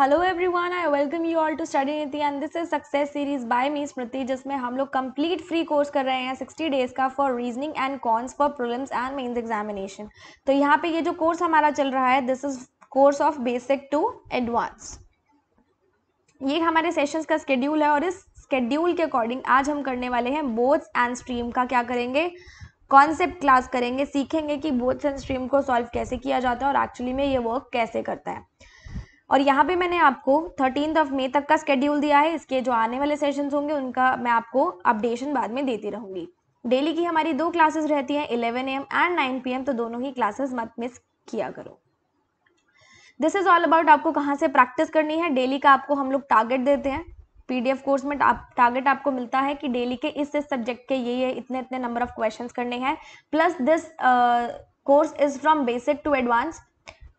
Hello everyone I welcome you all to study Niti and this is success series by me Smriti जिसमें हम लोग complete free course कर रहे हैं 60 डेज का for reasoning and quants for problems and mains examination तो यहाँ पे ये जो कोर्स हमारा चल रहा है this is course of basic to advance ये हमारे सेशंस का स्केड्यूल है और इस स्केड्यूल के अकॉर्डिंग आज हम करने वाले हैं बोथ्स एंड स्ट्रीम का क्या करेंगे कॉन्सेप्ट क्लास करेंगे सीखेंगे कि बोथ्स एंड स्ट्रीम को सॉल्व कैसे किया जाता है और एक्चुअली में ये वर्क कैसे करता है और यहाँ पे मैंने आपको थर्टीन ऑफ मे तक का स्केड्यूल दिया है इसके जो आने वाले सेशंस होंगे उनका मैं आपको अपडेशन बाद में देती रहूँगी डेली की हमारी दो क्लासेस रहती हैं eleven M and nine P तो दोनों ही क्लासेस मत मिस किया करो दिस इज़ ऑल अबाउट आपको कहाँ से प्रैक्टिस करनी है डेली का आपको हम लोग टारगेट देते हैं पीडीएफ कोर्स में आप टारगेट आपको मिलता है कि डेली के इस इस सब्जेक्ट के ये ये इतने इतने नंबर ऑफ क्वेश्चंस करने हैं plus this course is from basic to advance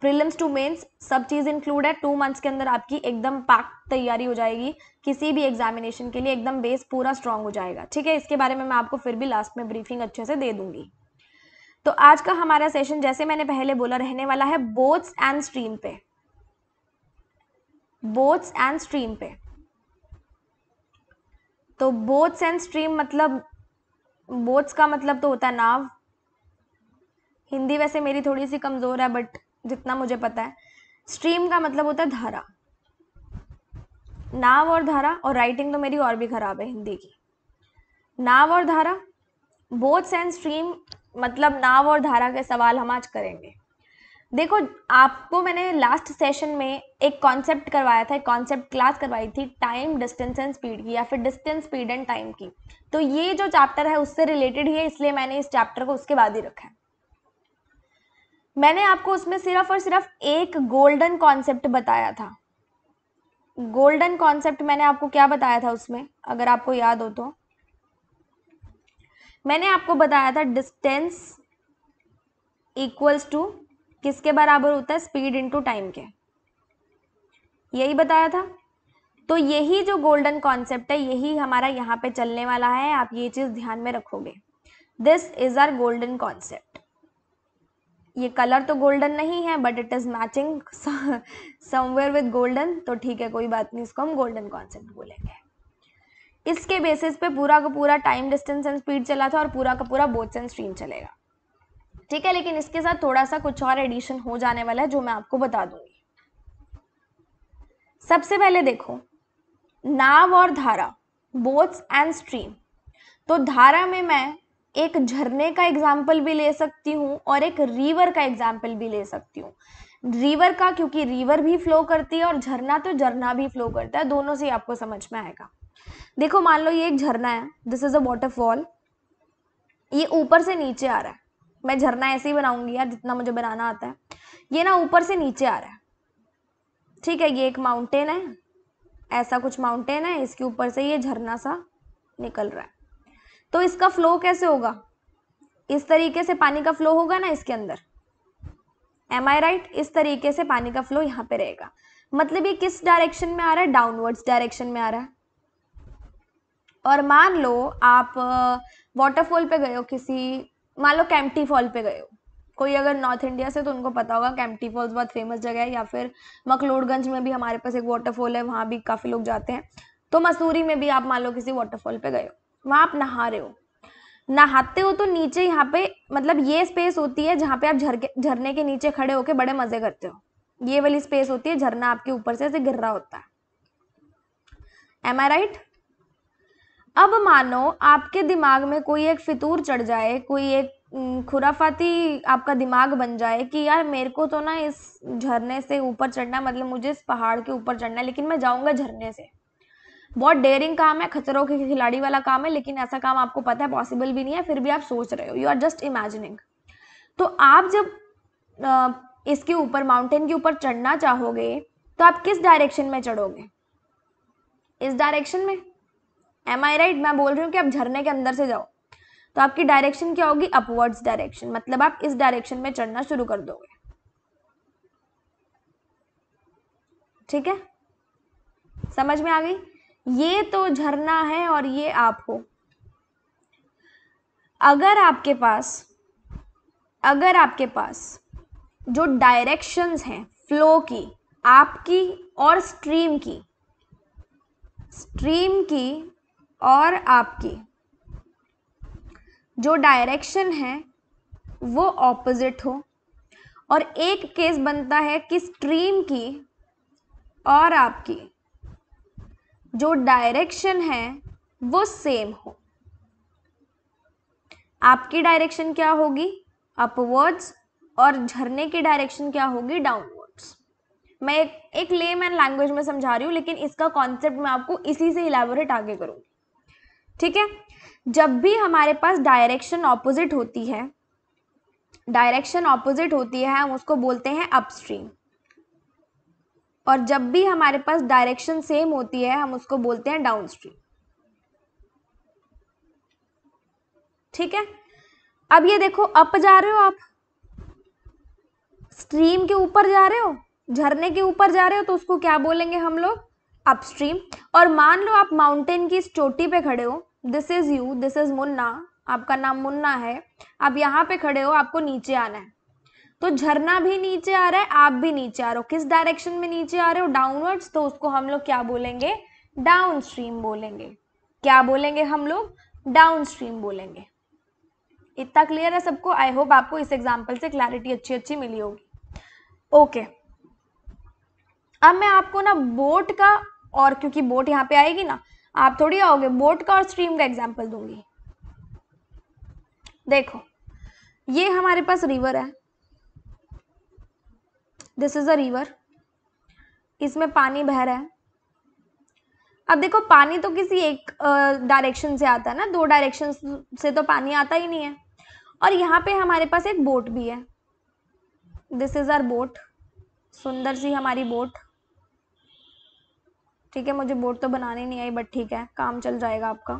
prelims to mains सब चीज़ इंक्लूड है टू मंथ्स के अंदर आपकी एकदम पाक तैयारी हो जाएगी किसी भी एग्जामिनेशन के लिए एकदम बेस पूरा स्ट्रांग हो जाएगा ठीक है इसके बारे में मैं आपको फिर भी लास्ट में ब्रीफिंग अच्छे से दे दूंगी तो आज का हमारा सेशन जैसे मैंने पहले बोला रहने वाला है बोट्स एंड स्ट्रीम पे बोट्स एंड स्ट्रीम पे तो बोट्स एंड स्ट्रीम मतलब बोट्स का मतलब तो होता है नाव हिंदी वैसे मेरी थोड़ी सी कमज़ोर है बट जितना मुझे पता है स्ट्रीम का मतलब होता है धारा नाव और धारा और राइटिंग तो मेरी और भी खराब है हिंदी की नाव और धारा बोथ एंड स्ट्रीम मतलब नाव और धारा के सवाल हम आज करेंगे देखो आपको मैंने लास्ट सेशन में एक कॉन्सेप्ट करवाया था एक कॉन्सेप्ट क्लास करवाई थी टाइम डिस्टेंस एंड स्पीड की या फिर डिस्टेंस स्पीड एंड टाइम की तो ये जो चैप्टर है उससे रिलेटेड ही है इसलिए मैंने इस चैप्टर को उसके बाद ही रखा है मैंने आपको उसमें सिर्फ और सिर्फ एक गोल्डन कॉन्सेप्ट बताया था गोल्डन कॉन्सेप्ट मैंने आपको क्या बताया था उसमें अगर आपको याद हो तो मैंने आपको बताया था डिस्टेंस इक्वल्स टू किसके बराबर होता है स्पीड इनटू टाइम के यही बताया था तो यही जो गोल्डन कॉन्सेप्ट है यही हमारा यहाँ पे चलने वाला है आप ये चीज़ ध्यान में रखोगे this is our golden concept ये कलर तो गोल्डन नहीं है but it is matching somewhere with golden तो ठीक है कोई बात नहीं इसको हम गोल्डन कॉन्सेप्ट बोलेंगे इसके बेसिस पे पूरा का पूरा टाइम डिस्टेंस एंड स्पीड चला था और पूरा का पूरा बोथ एंड स्ट्रीम चलेगा ठीक है लेकिन इसके साथ थोड़ा सा कुछ और एडिशन हो जाने वाला है जो मैं आपको बता दूंगी सबसे पहले देखो नाव और धारा बोथ्स एंड स्ट्रीम तो धारा में मैं एक झरने का एग्जाम्पल भी ले सकती हूँ और एक रिवर का एग्जाम्पल भी ले सकती हूँ रिवर का क्योंकि रिवर भी फ्लो करती है और झरना तो झरना भी फ्लो करता है दोनों से आपको समझ में आएगा देखो मान लो ये एक झरना है दिस इज अ वॉटरफॉल ये ऊपर से नीचे आ रहा है मैं झरना ऐसे ही बनाऊंगी यार जितना मुझे बनाना आता है ये ना ऊपर से नीचे आ रहा है ठीक है ये एक माउंटेन है ऐसा कुछ माउंटेन है इसके ऊपर से ये झरना सा निकल रहा है तो इसका फ्लो कैसे होगा इस तरीके से पानी का फ्लो होगा ना इसके अंदर एम आई राइट इस तरीके से पानी का फ्लो यहाँ पे रहेगा मतलब ये किस डायरेक्शन में आ रहा है डाउनवर्ड्स डायरेक्शन में आ रहा है और मान लो आप वाटरफॉल पे गए हो किसी मान लो कैंपटी फॉल पे गए हो कोई अगर नॉर्थ इंडिया से तो उनको पता होगा कैंपटी फॉल्स बहुत फेमस जगह है या फिर मकलोडगंज में भी हमारे पास एक वाटरफॉल है वहाँ भी काफ़ी लोग जाते हैं तो मसूरी में भी आप मान लो किसी वाटरफॉल पे गए हो वहाँ आप नहा रहे हो नहाते हो तो नीचे यहाँ पे मतलब ये स्पेस होती है जहाँ पे आप झरके झरने के नीचे खड़े होके बड़े मज़े करते हो ये वाली स्पेस होती है झरना आपके ऊपर से ऐसे गिर रहा होता है एम आई राइट अब मानो आपके दिमाग में कोई एक फितूर चढ़ जाए कोई एक खुराफाती आपका दिमाग बन जाए कि यार मेरे को तो ना इस झरने से ऊपर चढ़ना मतलब मुझे इस पहाड़ के ऊपर चढ़ना है लेकिन मैं जाऊँगा झरने से बहुत डेयरिंग काम है खतरों के खिलाड़ी वाला काम है लेकिन ऐसा काम आपको पता है पॉसिबल भी नहीं है फिर भी आप सोच रहे हो यू आर जस्ट इमेजिनिंग तो आप जब इसके ऊपर माउंटेन के ऊपर चढ़ना चाहोगे तो आप किस डायरेक्शन में चढ़ोगे इस डायरेक्शन में एम आई राइट मैं बोल रही हूँ कि आप झरने के अंदर से जाओ तो आपकी डायरेक्शन क्या होगी अपवर्ड्स डायरेक्शन मतलब आप इस डायरेक्शन में चढ़ना शुरू कर दोगे ठीक है समझ में आ गई ये तो झरना है और ये आप हो अगर आपके पास अगर आपके पास जो डायरेक्शंस हैं फ्लो की आपकी और स्ट्रीम की स्ट्रीम की और आपकी जो डायरेक्शन है वो ऑपोजिट हो और एक केस बनता है कि स्ट्रीम की और आपकी जो डायरेक्शन है वो सेम हो आपकी डायरेक्शन क्या होगी अपवर्ड्स और झरने की डायरेक्शन क्या होगी डाउनवर्ड्स मैं एक, एक लेम एंड लैंग्वेज में समझा रही हूँ लेकिन इसका कॉन्सेप्ट मैं आपको इसी से इलेबोरेट आगे करूँगी ठीक है जब भी हमारे पास डायरेक्शन ऑपोजिट होती है डायरेक्शन ऑपोजिट होती है हम उसको बोलते हैं अपस्ट्रीम और जब भी हमारे पास डायरेक्शन सेम होती है हम उसको बोलते हैं डाउन स्ट्रीम ठीक है अब ये देखो अप जा रहे हो आप स्ट्रीम के ऊपर जा रहे हो झरने के ऊपर जा रहे हो तो उसको क्या बोलेंगे हम लोग अपस्ट्रीम और मान लो आप माउंटेन की इस चोटी पे खड़े हो this is you this is Munna आपका नाम मुन्ना है आप यहाँ पे खड़े हो आपको नीचे आना है तो झरना भी नीचे आ रहा है आप भी नीचे आ रहे हो किस डायरेक्शन में नीचे आ रहे हो डाउनवर्ड्स तो उसको हम लोग क्या बोलेंगे डाउन स्ट्रीम बोलेंगे क्या बोलेंगे हम लोग डाउन स्ट्रीम बोलेंगे इतना क्लियर है सबको आई होप आपको इस एग्जाम्पल से क्लैरिटी अच्छी अच्छी मिली होगी ओके okay. अब मैं आपको ना बोट का और क्योंकि बोट यहाँ पे आएगी ना आप थोड़ी आओगे बोट का और स्ट्रीम का एग्जाम्पल दूंगी देखो ये हमारे पास रिवर है दिस इज़ अ रिवर इसमें पानी बह रहा है अब देखो पानी तो किसी एक डायरेक्शन से आता है ना दो डायरेक्शन से तो पानी आता ही नहीं है और यहाँ पे हमारे पास एक बोट भी है दिस इज़ आर बोट सुंदर सी हमारी बोट ठीक है मुझे बोट तो बनानी नहीं आई बट ठीक है काम चल जाएगा आपका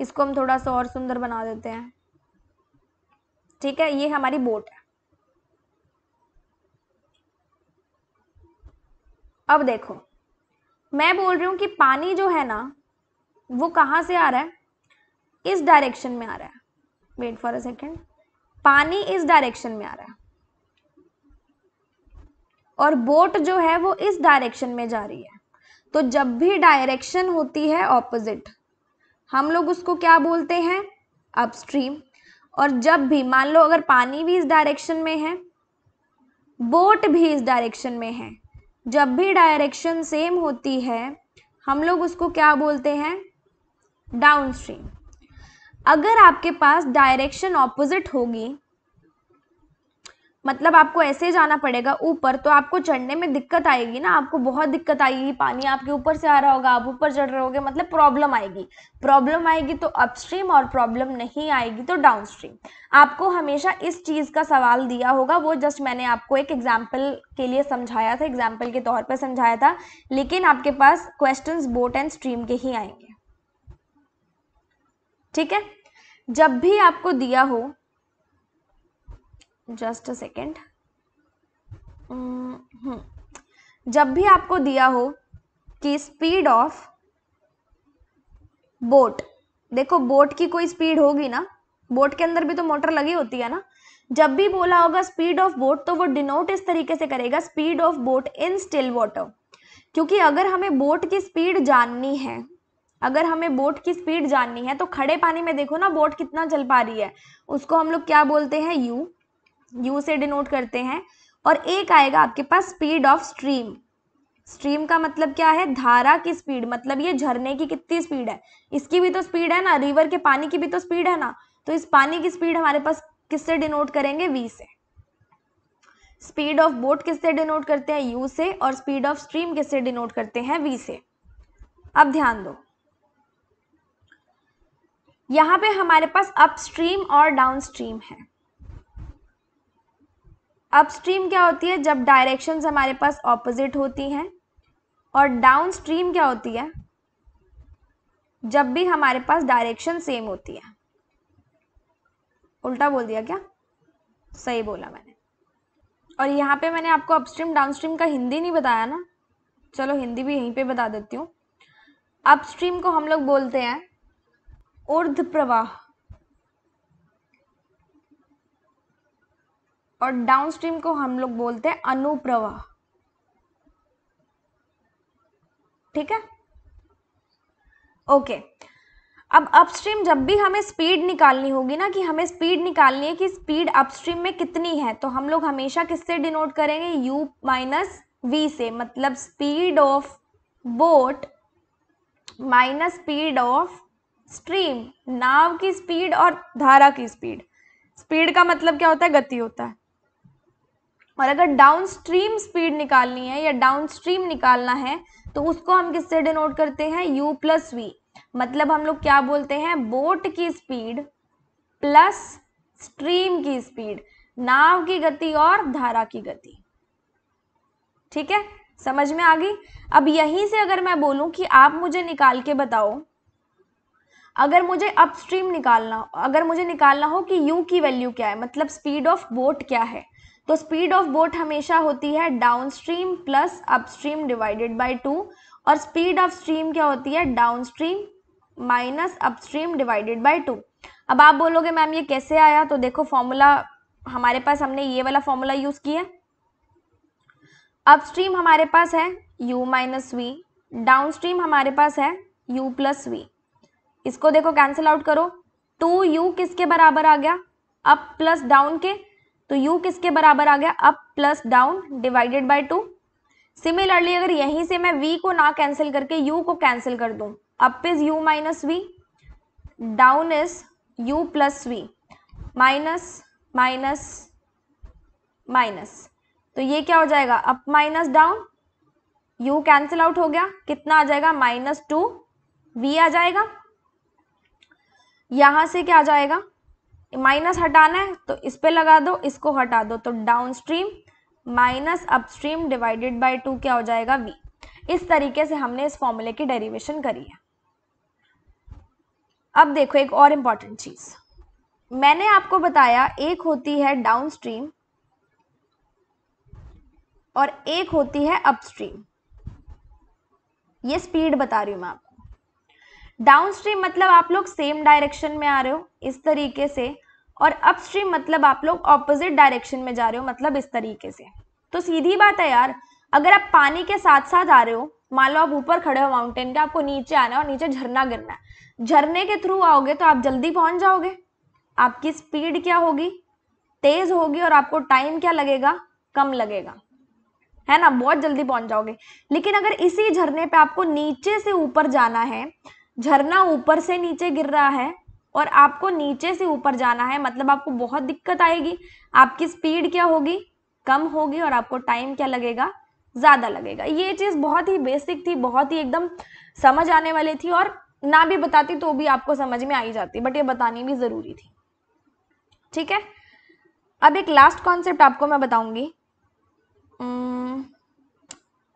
इसको हम थोड़ा सा और सुंदर बना देते हैं ठीक है ये हमारी बोट है अब देखो मैं बोल रही हूँ कि पानी जो है ना वो कहाँ से आ रहा है इस डायरेक्शन में आ रहा है वेट फॉर अ सेकेंड पानी इस डायरेक्शन में आ रहा है और बोट जो है वो इस डायरेक्शन में जा रही है तो जब भी डायरेक्शन होती है ऑपोजिट हम लोग उसको क्या बोलते हैं अपस्ट्रीम और जब भी मान लो अगर पानी भी इस डायरेक्शन में है बोट भी इस डायरेक्शन में है जब भी डायरेक्शन सेम होती है हम लोग उसको क्या बोलते हैं डाउन स्ट्रीम अगर आपके पास डायरेक्शन ऑपोजिट होगी मतलब आपको ऐसे जाना पड़ेगा ऊपर तो आपको चढ़ने में दिक्कत आएगी ना आपको बहुत दिक्कत आएगी पानी आपके ऊपर से आ रहा होगा आप ऊपर चढ़ रहे होगे मतलब प्रॉब्लम आएगी प्रॉब्लम आएगी तो अपस्ट्रीम और प्रॉब्लम नहीं आएगी तो डाउनस्ट्रीम आपको हमेशा इस चीज़ का सवाल दिया होगा वो जस्ट मैंने आपको एक एग्जाम्पल के लिए समझाया था एग्जाम्पल के तौर पर समझाया था लेकिन आपके पास क्वेश्चन बोट एंड स्ट्रीम के ही आएंगे ठीक है जब भी आपको दिया हो जस्ट अ सेकेंड हम्म, हम्म। जब भी आपको दिया हो कि स्पीड ऑफ बोट देखो बोट की कोई स्पीड होगी ना बोट के अंदर भी तो मोटर लगी होती है ना जब भी बोला होगा स्पीड ऑफ बोट तो वो डिनोट इस तरीके से करेगा speed of boat in still water क्योंकि अगर हमें बोट की स्पीड जाननी है अगर हमें बोट की स्पीड जाननी है तो खड़े पानी में देखो ना बोट कितना चल पा रही है उसको हम लोग क्या बोलते हैं यू यू से डिनोट करते हैं और एक आएगा आपके पास स्पीड ऑफ स्ट्रीम स्ट्रीम का मतलब क्या है धारा की स्पीड मतलब ये झरने की कितनी स्पीड है इसकी भी तो स्पीड है ना रिवर के पानी की भी तो स्पीड है ना तो इस पानी की स्पीड हमारे पास किससे डिनोट करेंगे वी से स्पीड ऑफ बोट किससे डिनोट करते हैं यू से और स्पीड ऑफ स्ट्रीम किससे डिनोट करते हैं वी से अब ध्यान दो यहां पे हमारे पास अपस्ट्रीम और डाउनस्ट्रीम है अपस्ट्रीम क्या होती है जब डायरेक्शंस हमारे पास ऑपोजिट होती हैं और डाउनस्ट्रीम क्या होती है जब भी हमारे पास डायरेक्शन सेम होती है उल्टा बोल दिया क्या सही बोला मैंने और यहाँ पे मैंने आपको अपस्ट्रीम डाउनस्ट्रीम का हिंदी नहीं बताया ना चलो हिंदी भी यहीं पे बता देती हूँ अपस्ट्रीम को हम लोग बोलते हैं उर्ध प्रवाह और डाउनस्ट्रीम को हम लोग बोलते हैं अनुप्रवाह ठीक है ओके अब अपस्ट्रीम जब भी हमें स्पीड निकालनी होगी ना कि हमें स्पीड निकालनी है कि स्पीड अपस्ट्रीम में कितनी है तो हम लोग हमेशा किससे डिनोट करेंगे u माइनस वी से मतलब speed of boat minus speed of stream नाव की स्पीड और धारा की स्पीड स्पीड का मतलब क्या होता है गति होता है और अगर डाउन स्ट्रीम स्पीड निकालनी है या डाउन स्ट्रीम निकालना है तो उसको हम किससे डिनोट करते हैं u प्लस वी मतलब हम लोग क्या बोलते हैं बोट की स्पीड प्लस स्ट्रीम की स्पीड नाव की गति और धारा की गति ठीक है समझ में आ गई अब यहीं से अगर मैं बोलूं कि आप मुझे निकाल के बताओ अगर मुझे अपस्ट्रीम निकालना अगर मुझे निकालना हो कि u की वैल्यू क्या है मतलब स्पीड ऑफ बोट क्या है तो स्पीड ऑफ बोट हमेशा होती है down stream plus upstream divided by two और स्पीड ऑफ स्ट्रीम क्या होती है down stream minus upstream divided by two अब आप बोलोगे मैम ये कैसे आया तो देखो फॉर्मूला हमारे पास हमने ये वाला फॉर्मूला यूज़ किया अपस्ट्रीम हमारे पास है u माइनस वी स्ट्रीम हमारे पास है u प्लस वी इसको देखो कैंसिल आउट करो टू यू किसके बराबर आ गया अप प्लस डाउन के तो u किसके बराबर आ गया up plus down divided by two similarly अगर यहीं से मैं v को ना कैंसिल करके u को कैंसिल कर दूं up is u minus V down is u plus V minus minus minus तो ये क्या हो जाएगा up minus down u cancel out हो गया कितना आ जाएगा माइनस टू वी आ जाएगा यहां से क्या आ जाएगा माइनस हटाना है तो इस पे लगा दो इसको हटा दो तो down stream minus upstream divided by two क्या हो जाएगा वी इस तरीके से हमने इस फॉर्मूले की डेरिवेशन करी है अब देखो एक और इम्पॉर्टेंट चीज़ मैंने आपको बताया एक होती है डाउन स्ट्रीम और एक होती है अपस्ट्रीम ये स्पीड बता रही हूं मैं आपको डाउनस्ट्रीम मतलब आप लोग सेम डायरेक्शन में आ रहे हो इस तरीके से और अपस्ट्रीम मतलब आप लोग ऑपोजिट डायरेक्शन में जा रहे हो मतलब इस तरीके से तो सीधी बात है यार अगर आप पानी के साथ साथ आ रहे हो मान लो आप ऊपर खड़े हो माउंटेन के आपको नीचे आना है और नीचे झरना गिरना है झरने के थ्रू आओगे तो आप जल्दी पहुंच जाओगे आपकी स्पीड क्या होगी तेज होगी और आपको टाइम क्या लगेगा कम लगेगा है ना बहुत जल्दी पहुंच जाओगे लेकिन अगर इसी झरने पे आपको नीचे से ऊपर जाना है झरना ऊपर से नीचे गिर रहा है और आपको नीचे से ऊपर जाना है मतलब आपको बहुत दिक्कत आएगी आपकी स्पीड क्या होगी कम होगी और आपको टाइम क्या लगेगा ज़्यादा लगेगा ये चीज़ बहुत ही बेसिक थी बहुत ही एकदम समझ आने वाली थी और ना भी बताती तो भी आपको समझ में आई जाती बट ये बतानी भी ज़रूरी थी ठीक है अब एक लास्ट कॉन्सेप्ट आपको मैं बताऊंगी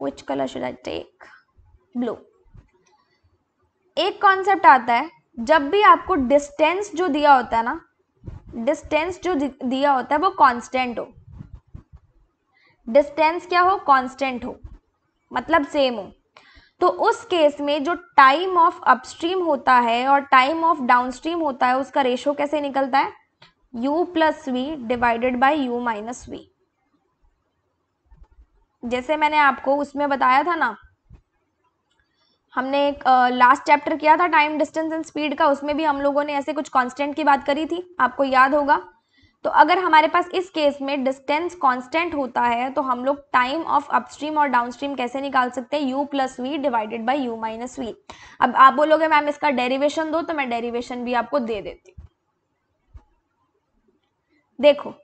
which colour should I take blue एक कॉन्सेप्ट आता है जब भी आपको डिस्टेंस जो दिया होता है ना डिस्टेंस जो दिया होता है वो कांस्टेंट हो डिस्टेंस क्या हो कांस्टेंट हो मतलब सेम हो तो उस केस में जो टाइम ऑफ अपस्ट्रीम होता है और टाइम ऑफ डाउनस्ट्रीम होता है उसका रेशो कैसे निकलता है u plus V divided by you minus V जैसे मैंने आपको उसमें बताया था ना हमने एक लास्ट चैप्टर किया था टाइम डिस्टेंस एंड स्पीड का उसमें भी हम लोगों ने ऐसे कुछ कांस्टेंट की बात करी थी आपको याद होगा तो अगर हमारे पास इस केस में डिस्टेंस कांस्टेंट होता है तो हम लोग टाइम ऑफ अपस्ट्रीम और डाउनस्ट्रीम कैसे निकाल सकते हैं U plus V divided by you minus V अब आप बोलोगे मैम इसका डेरिवेशन दो तो मैं डेरिवेशन भी आपको दे देती हूँ देखो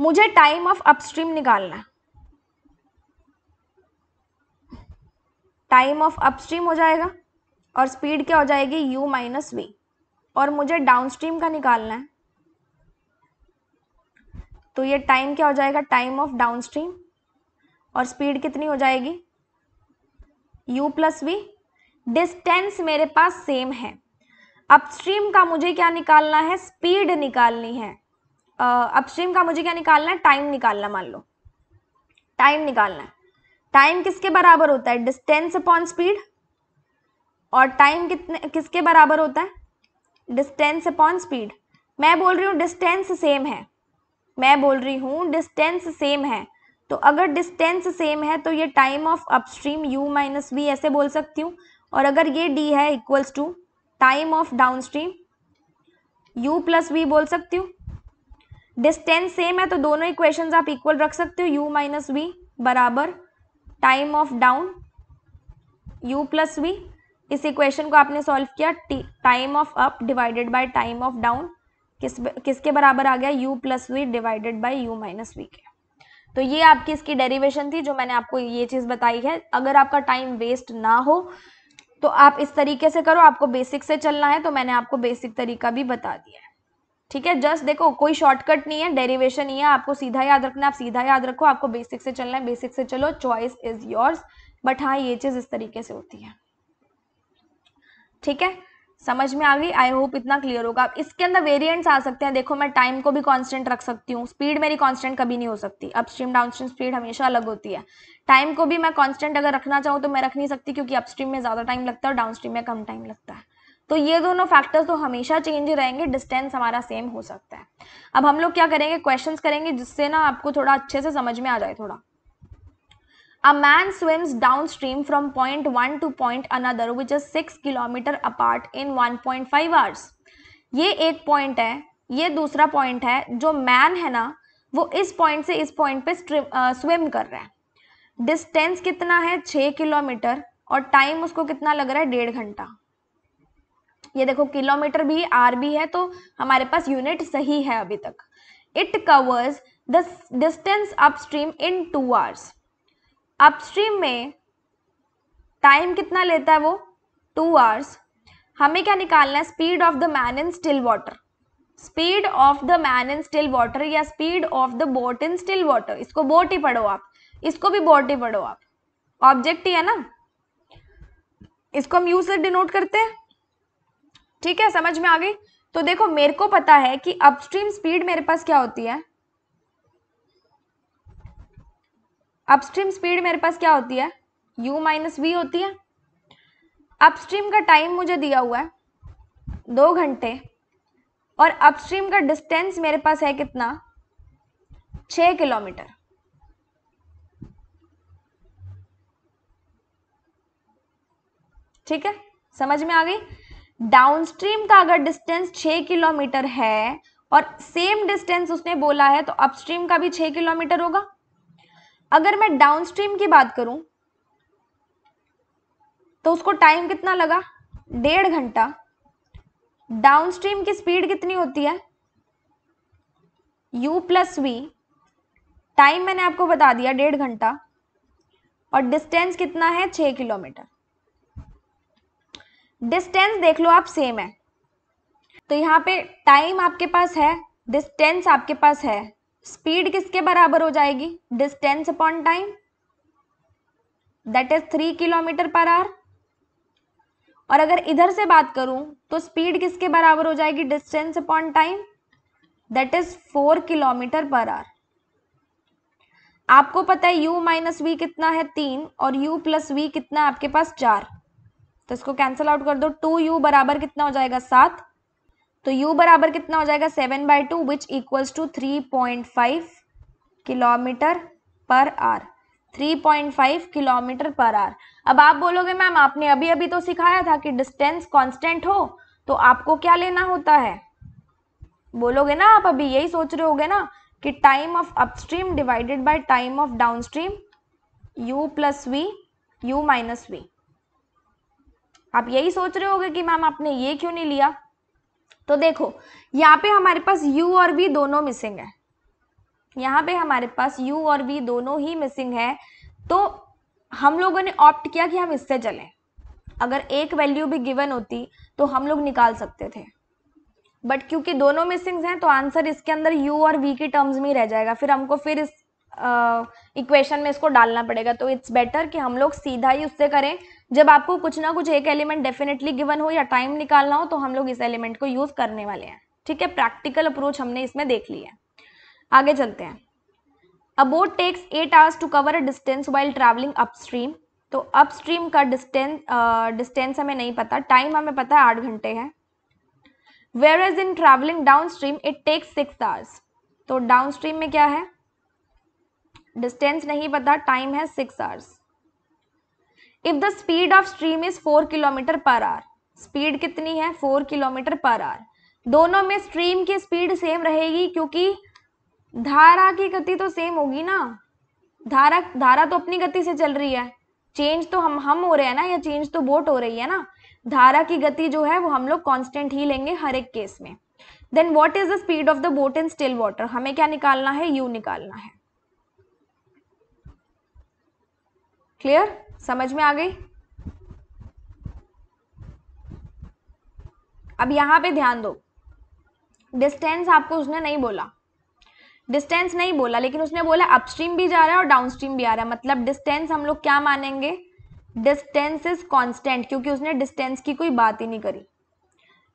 मुझे टाइम ऑफ अपस्ट्रीम निकालना है टाइम ऑफ अपस्ट्रीम हो जाएगा और स्पीड क्या हो जाएगी यू माइनस वी और मुझे डाउनस्ट्रीम का निकालना है तो ये टाइम क्या हो जाएगा टाइम ऑफ डाउनस्ट्रीम और स्पीड कितनी हो जाएगी u प्लस वी डिस्टेंस मेरे पास सेम है अपस्ट्रीम का मुझे क्या निकालना है स्पीड निकालनी है अपस्ट्रीम uh, का मुझे क्या निकालना है टाइम निकालना मान लो टाइम निकालना है टाइम किसके बराबर होता है डिस्टेंस अपॉन स्पीड और टाइम कितने किसके बराबर होता है डिस्टेंस अपॉन स्पीड मैं बोल रही हूँ डिस्टेंस सेम है मैं बोल रही हूँ डिस्टेंस सेम है तो अगर डिस्टेंस सेम है तो ये time of upstream u minus V ऐसे बोल सकती हूँ और अगर ये d है equals to time of downstream U plus V बोल सकती हूँ डिस्टेंस सेम है तो दोनों इक्वेशंस आप इक्वल रख सकते हो u माइनस वी बराबर time of down u plus V इस इक्वेशन को आपने सॉल्व किया time of up divided by time of down किस किसके बराबर आ गया u plus V divided by u minus V के तो ये आपकी इसकी डेरिवेशन थी जो मैंने आपको ये चीज़ बताई है अगर आपका टाइम वेस्ट ना हो तो आप इस तरीके से करो आपको बेसिक से चलना है तो मैंने आपको बेसिक तरीका भी बता दिया है ठीक है जस्ट देखो कोई शॉर्टकट नहीं है डेरिवेशन नहीं है आपको सीधा याद रखना आप सीधा याद रखो आपको बेसिक से चलना है बेसिक से चलो चॉइस इज योर्स बट हाँ ये चीज़ इस तरीके से होती है ठीक है समझ में आ गई आई होप इतना क्लियर होगा इसके अंदर वेरिएंट्स आ सकते हैं देखो मैं टाइम को भी कांस्टेंट रख सकती हूँ स्पीड मेरी कांस्टेंट कभी नहीं हो सकती अपस्ट्रीम डाउनस्ट्रीम स्पीड हमेशा अलग होती है टाइम को भी मैं कांस्टेंट अगर रखना चाहूँ तो मैं रख नहीं सकती क्योंकि अपस्ट्रीम में ज़्यादा टाइम लगता है और डाउन में कम टाइम लगता है तो ये दोनों फैक्टर्स तो हमेशा चेंज ही रहेंगे डिस्टेंस हमारा सेम हो सकता है अब हम लोग क्या करेंगे क्वेश्चंस करेंगे जिससे ना आपको थोड़ा अच्छे से समझ में आ जाए थोड़ा down stream from point one to point another which is six kilometre apart in one point five hours ये एक पॉइंट है ये दूसरा पॉइंट है जो मैन है ना वो इस पॉइंट से इस पॉइंट पे स्विम कर रहा है डिस्टेंस कितना है छः किलोमीटर और टाइम उसको कितना लग रहा है डेढ़ घंटा ये देखो किलोमीटर भी आर भी है तो हमारे पास यूनिट सही है अभी तक it covers the distance upstream in two hours upstream में टाइम कितना लेता है वो टू आवर्स हमें क्या निकालना है speed of the man in still water speed of the man in still water या speed of the boat in still water इसको बोट ही पढ़ो आप इसको भी बोट ही पढ़ो आप ऑब्जेक्ट ही है ना इसको हम यू से डिनोट करते हैं ठीक है समझ में आ गई तो देखो मेरे को पता है कि अपस्ट्रीम स्पीड मेरे पास क्या होती है अपस्ट्रीम स्पीड मेरे पास क्या होती है u माइनस वी होती है अपस्ट्रीम का टाइम मुझे दिया हुआ है दो घंटे और अपस्ट्रीम का डिस्टेंस मेरे पास है कितना छ किलोमीटर ठीक है समझ में आ गई डाउनस्ट्रीम का अगर डिस्टेंस छः किलोमीटर है और सेम डिस्टेंस उसने बोला है तो अपस्ट्रीम का भी छः किलोमीटर होगा अगर मैं डाउनस्ट्रीम की बात करूं तो उसको टाइम कितना लगा डेढ़ घंटा डाउनस्ट्रीम की स्पीड कितनी होती है यू प्लस वी टाइम मैंने आपको बता दिया डेढ़ घंटा और डिस्टेंस कितना है छः किलोमीटर डिस्टेंस देख लो आप सेम है तो यहाँ पे टाइम आपके पास है डिस्टेंस आपके पास है स्पीड किसके बराबर हो जाएगी distance upon time that is three kilometre per hour और अगर इधर से बात करूं तो स्पीड किसके बराबर हो जाएगी distance upon time that is four kilometre per hour आपको पता है u माइनस वी कितना है तीन और u प्लस वी कितना है आपके पास चार तो इसको कैंसिल आउट कर दो टू यू बराबर कितना हो जाएगा सात तो u बराबर कितना हो जाएगा seven by two which equals to three point five kilometre per hour three point five kilometre per hour अब आप बोलोगे मैम आपने अभी अभी तो सिखाया था कि डिस्टेंस कांस्टेंट हो तो आपको क्या लेना होता है बोलोगे ना आप अभी यही सोच रहे होगे ना कि time of upstream divided by time of downstream U plus V U minus V आप यही सोच रहे होगे कि मैम आपने ये क्यों नहीं लिया तो देखो यहाँ पे हमारे पास यू और वी दोनों मिसिंग है यहाँ पे हमारे पास यू और वी दोनों ही मिसिंग है तो हम लोगों ने ऑप्ट किया कि हम इससे चलें अगर एक वैल्यू भी गिवन होती तो हम लोग निकाल सकते थे बट क्योंकि दोनों मिसिंग्स हैं तो आंसर इसके अंदर यू और वी के टर्म्स में ही रह जाएगा फिर हमको फिर इस इक्वेशन uh, में इसको डालना पड़ेगा तो इट्स बेटर कि हम लोग सीधा ही उससे करें जब आपको कुछ ना कुछ एक एलिमेंट डेफिनेटली गिवन हो या टाइम निकालना हो तो हम लोग इस एलिमेंट को यूज़ करने वाले हैं ठीक है प्रैक्टिकल अप्रोच हमने इसमें देख लिया है आगे चलते हैं तो a boat takes eight hours to cover a distance while travelling upstream तो अपस्ट्रीम का डिस्टेंस डिस्टेंस हमें नहीं पता टाइम हमें पता है आठ घंटे है whereas in travelling down stream it takes six hours तो डाउन स्ट्रीम में क्या है डिस्टेंस नहीं पता टाइम है six hours if the speed of stream is four kilometre per hour speed कितनी है फोर किलोमीटर पर आर दोनों में स्ट्रीम की स्पीड सेम रहेगी क्योंकि धारा की गति तो सेम होगी ना धारा धारा तो अपनी गति से चल रही है चेंज तो हम हम हो रहे हैं ना या चेंज तो बोट हो रही है ना धारा की गति जो है वो हम लोग कॉन्स्टेंट ही लेंगे हर एक केस में then what is the speed of the boat in still water हमें क्या निकालना है यू निकालना है क्लियर समझ में आ गई अब यहां पे ध्यान दो डिस्टेंस आपको उसने नहीं बोला डिस्टेंस नहीं बोला लेकिन उसने बोला अपस्ट्रीम भी जा रहा है और डाउनस्ट्रीम भी आ रहा है मतलब डिस्टेंस हम लोग क्या मानेंगे डिस्टेंस इज कांस्टेंट क्योंकि उसने डिस्टेंस की कोई बात ही नहीं करी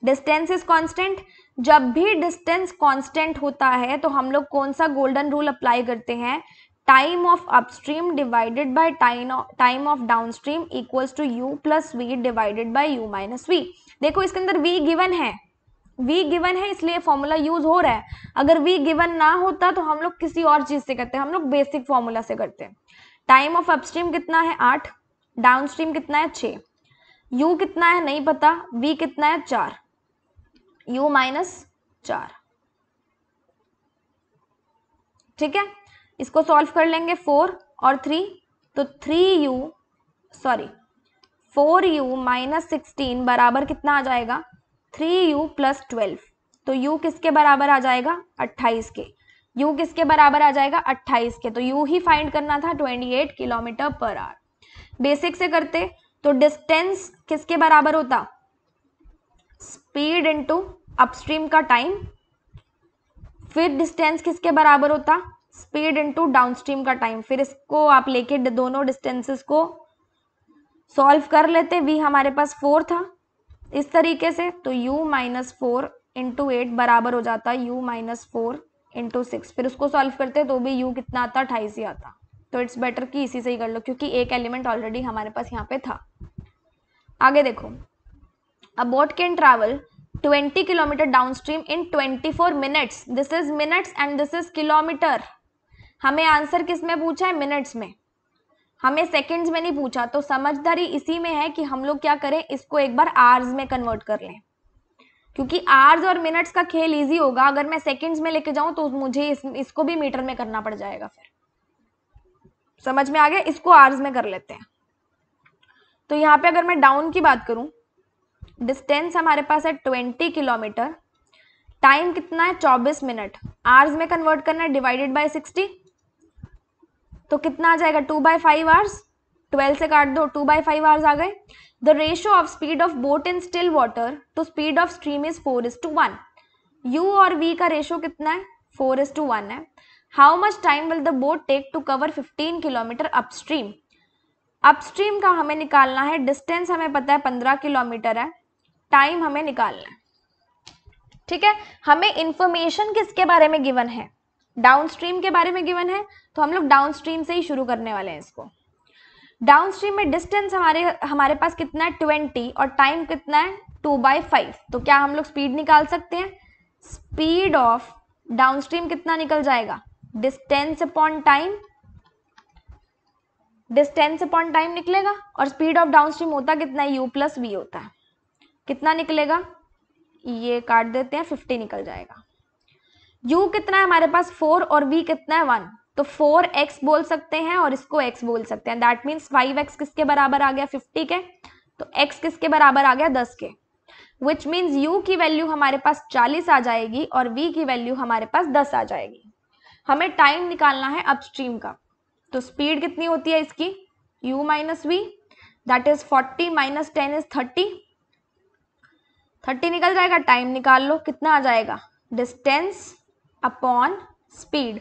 डिस्टेंस इज कांस्टेंट जब भी डिस्टेंस कांस्टेंट होता है तो हम लोग कौन सा गोल्डन रूल अप्लाई करते हैं time of upstream divided by time of, time of downstream equals to u plus v divided by u minus v देखो इसके अंदर v given है v given है इसलिए फॉर्मूला यूज हो रहा है अगर v given ना होता तो हम लोग किसी और चीज से करते हैं हम लोग बेसिक फॉर्मूला से करते हैं टाइम ऑफ अपस्ट्रीम कितना है आठ डाउनस्ट्रीम कितना है छ u कितना है नहीं पता v कितना है चार u माइनस चार ठीक है इसको सॉल्व कर लेंगे फोर और थ्री तो three u sorry four u minus sixteen बराबर कितना आ जाएगा थ्री यू प्लस ट्वेल्व तो यू किसके बराबर आ जाएगा अट्ठाईस के यू किसके बराबर आ जाएगा अट्ठाईस के तो यू ही फाइंड करना था twenty eight kilometre per hour basic से करते तो डिस्टेंस किसके बराबर होता स्पीड इंटू अपस्ट्रीम का टाइम फिर डिस्टेंस किसके बराबर होता स्पीड इनटू डाउनस्ट्रीम का टाइम फिर इसको आप लेके दोनों डिस्टेंसेस को सॉल्व कर लेते वी हमारे पास फोर था इस तरीके से तो u minus four into eight बराबर हो जाता u minus four into six फिर उसको सॉल्व करते तो भी यू कितना आता अट्ठाईस ही आता तो इट्स बेटर कि इसी से ही कर लो क्योंकि एक एलिमेंट ऑलरेडी हमारे पास यहाँ पे था आगे देखो a boat can travel 20 kilometre downstream in 24 minutes this is minutes and this is kilometre हमें आंसर किस में पूछा है मिनट्स में हमें सेकंड्स में नहीं पूछा तो समझदारी इसी में है कि हम लोग क्या करें इसको एक बार आर्स में कन्वर्ट कर लें क्योंकि आर्स और मिनट्स का खेल इजी होगा अगर मैं सेकंड्स में लेके जाऊं तो मुझे इस, इसको भी मीटर में करना पड़ जाएगा फिर समझ में आ गया इसको आर्स में कर लेते हैं तो यहाँ पे अगर मैं डाउन की बात करूं डिस्टेंस हमारे पास है ट्वेंटी किलोमीटर टाइम कितना है चौबीस मिनट आर्स में कन्वर्ट करना है डिवाइडेड बाई सिक्सटी तो कितना आ जाएगा two by five hours twelve से काट दो टू बाई फाइव आवर्स आ गए the ratio of speed of boat in still water to speed of stream is four is to one u और वी का रेशियो कितना है फोर इज टू वन है how much time will the boat take to cover fifteen kilometre upstream upstream का हमें निकालना है distance हमें पता है पंद्रह किलोमीटर है टाइम हमें निकालना है ठीक है हमें इंफॉर्मेशन किसके बारे में गिवन है डाउनस्ट्रीम के बारे में गिवन है तो हम लोग डाउनस्ट्रीम से ही शुरू करने वाले हैं इसको डाउनस्ट्रीम में डिस्टेंस हमारे हमारे पास कितना है ट्वेंटी और टाइम कितना है टू बाई फाइव तो क्या हम लोग स्पीड निकाल सकते हैं स्पीड ऑफ डाउनस्ट्रीम कितना निकल जाएगा distance upon time distance upon time निकलेगा और स्पीड ऑफ डाउनस्ट्रीम होता कितना है यू प्लस वी होता है कितना निकलेगा ये काट देते हैं फिफ्टी निकल जाएगा u कितना है हमारे पास फोर और v कितना है वन तो फोर एक्स बोल सकते हैं और इसको x बोल सकते हैं दैट मीन्स फाइव एक्स किसके बराबर आ गया फिफ्टी के तो x किसके बराबर आ गया दस के विच मीन्स u की वैल्यू हमारे पास चालीस आ जाएगी और v की वैल्यू हमारे पास दस आ जाएगी हमें टाइम निकालना है अपस्ट्रीम का तो स्पीड कितनी होती है इसकी u minus v that is forty minus ten is thirty thirty निकल जाएगा टाइम निकाल लो कितना आ जाएगा distance upon speed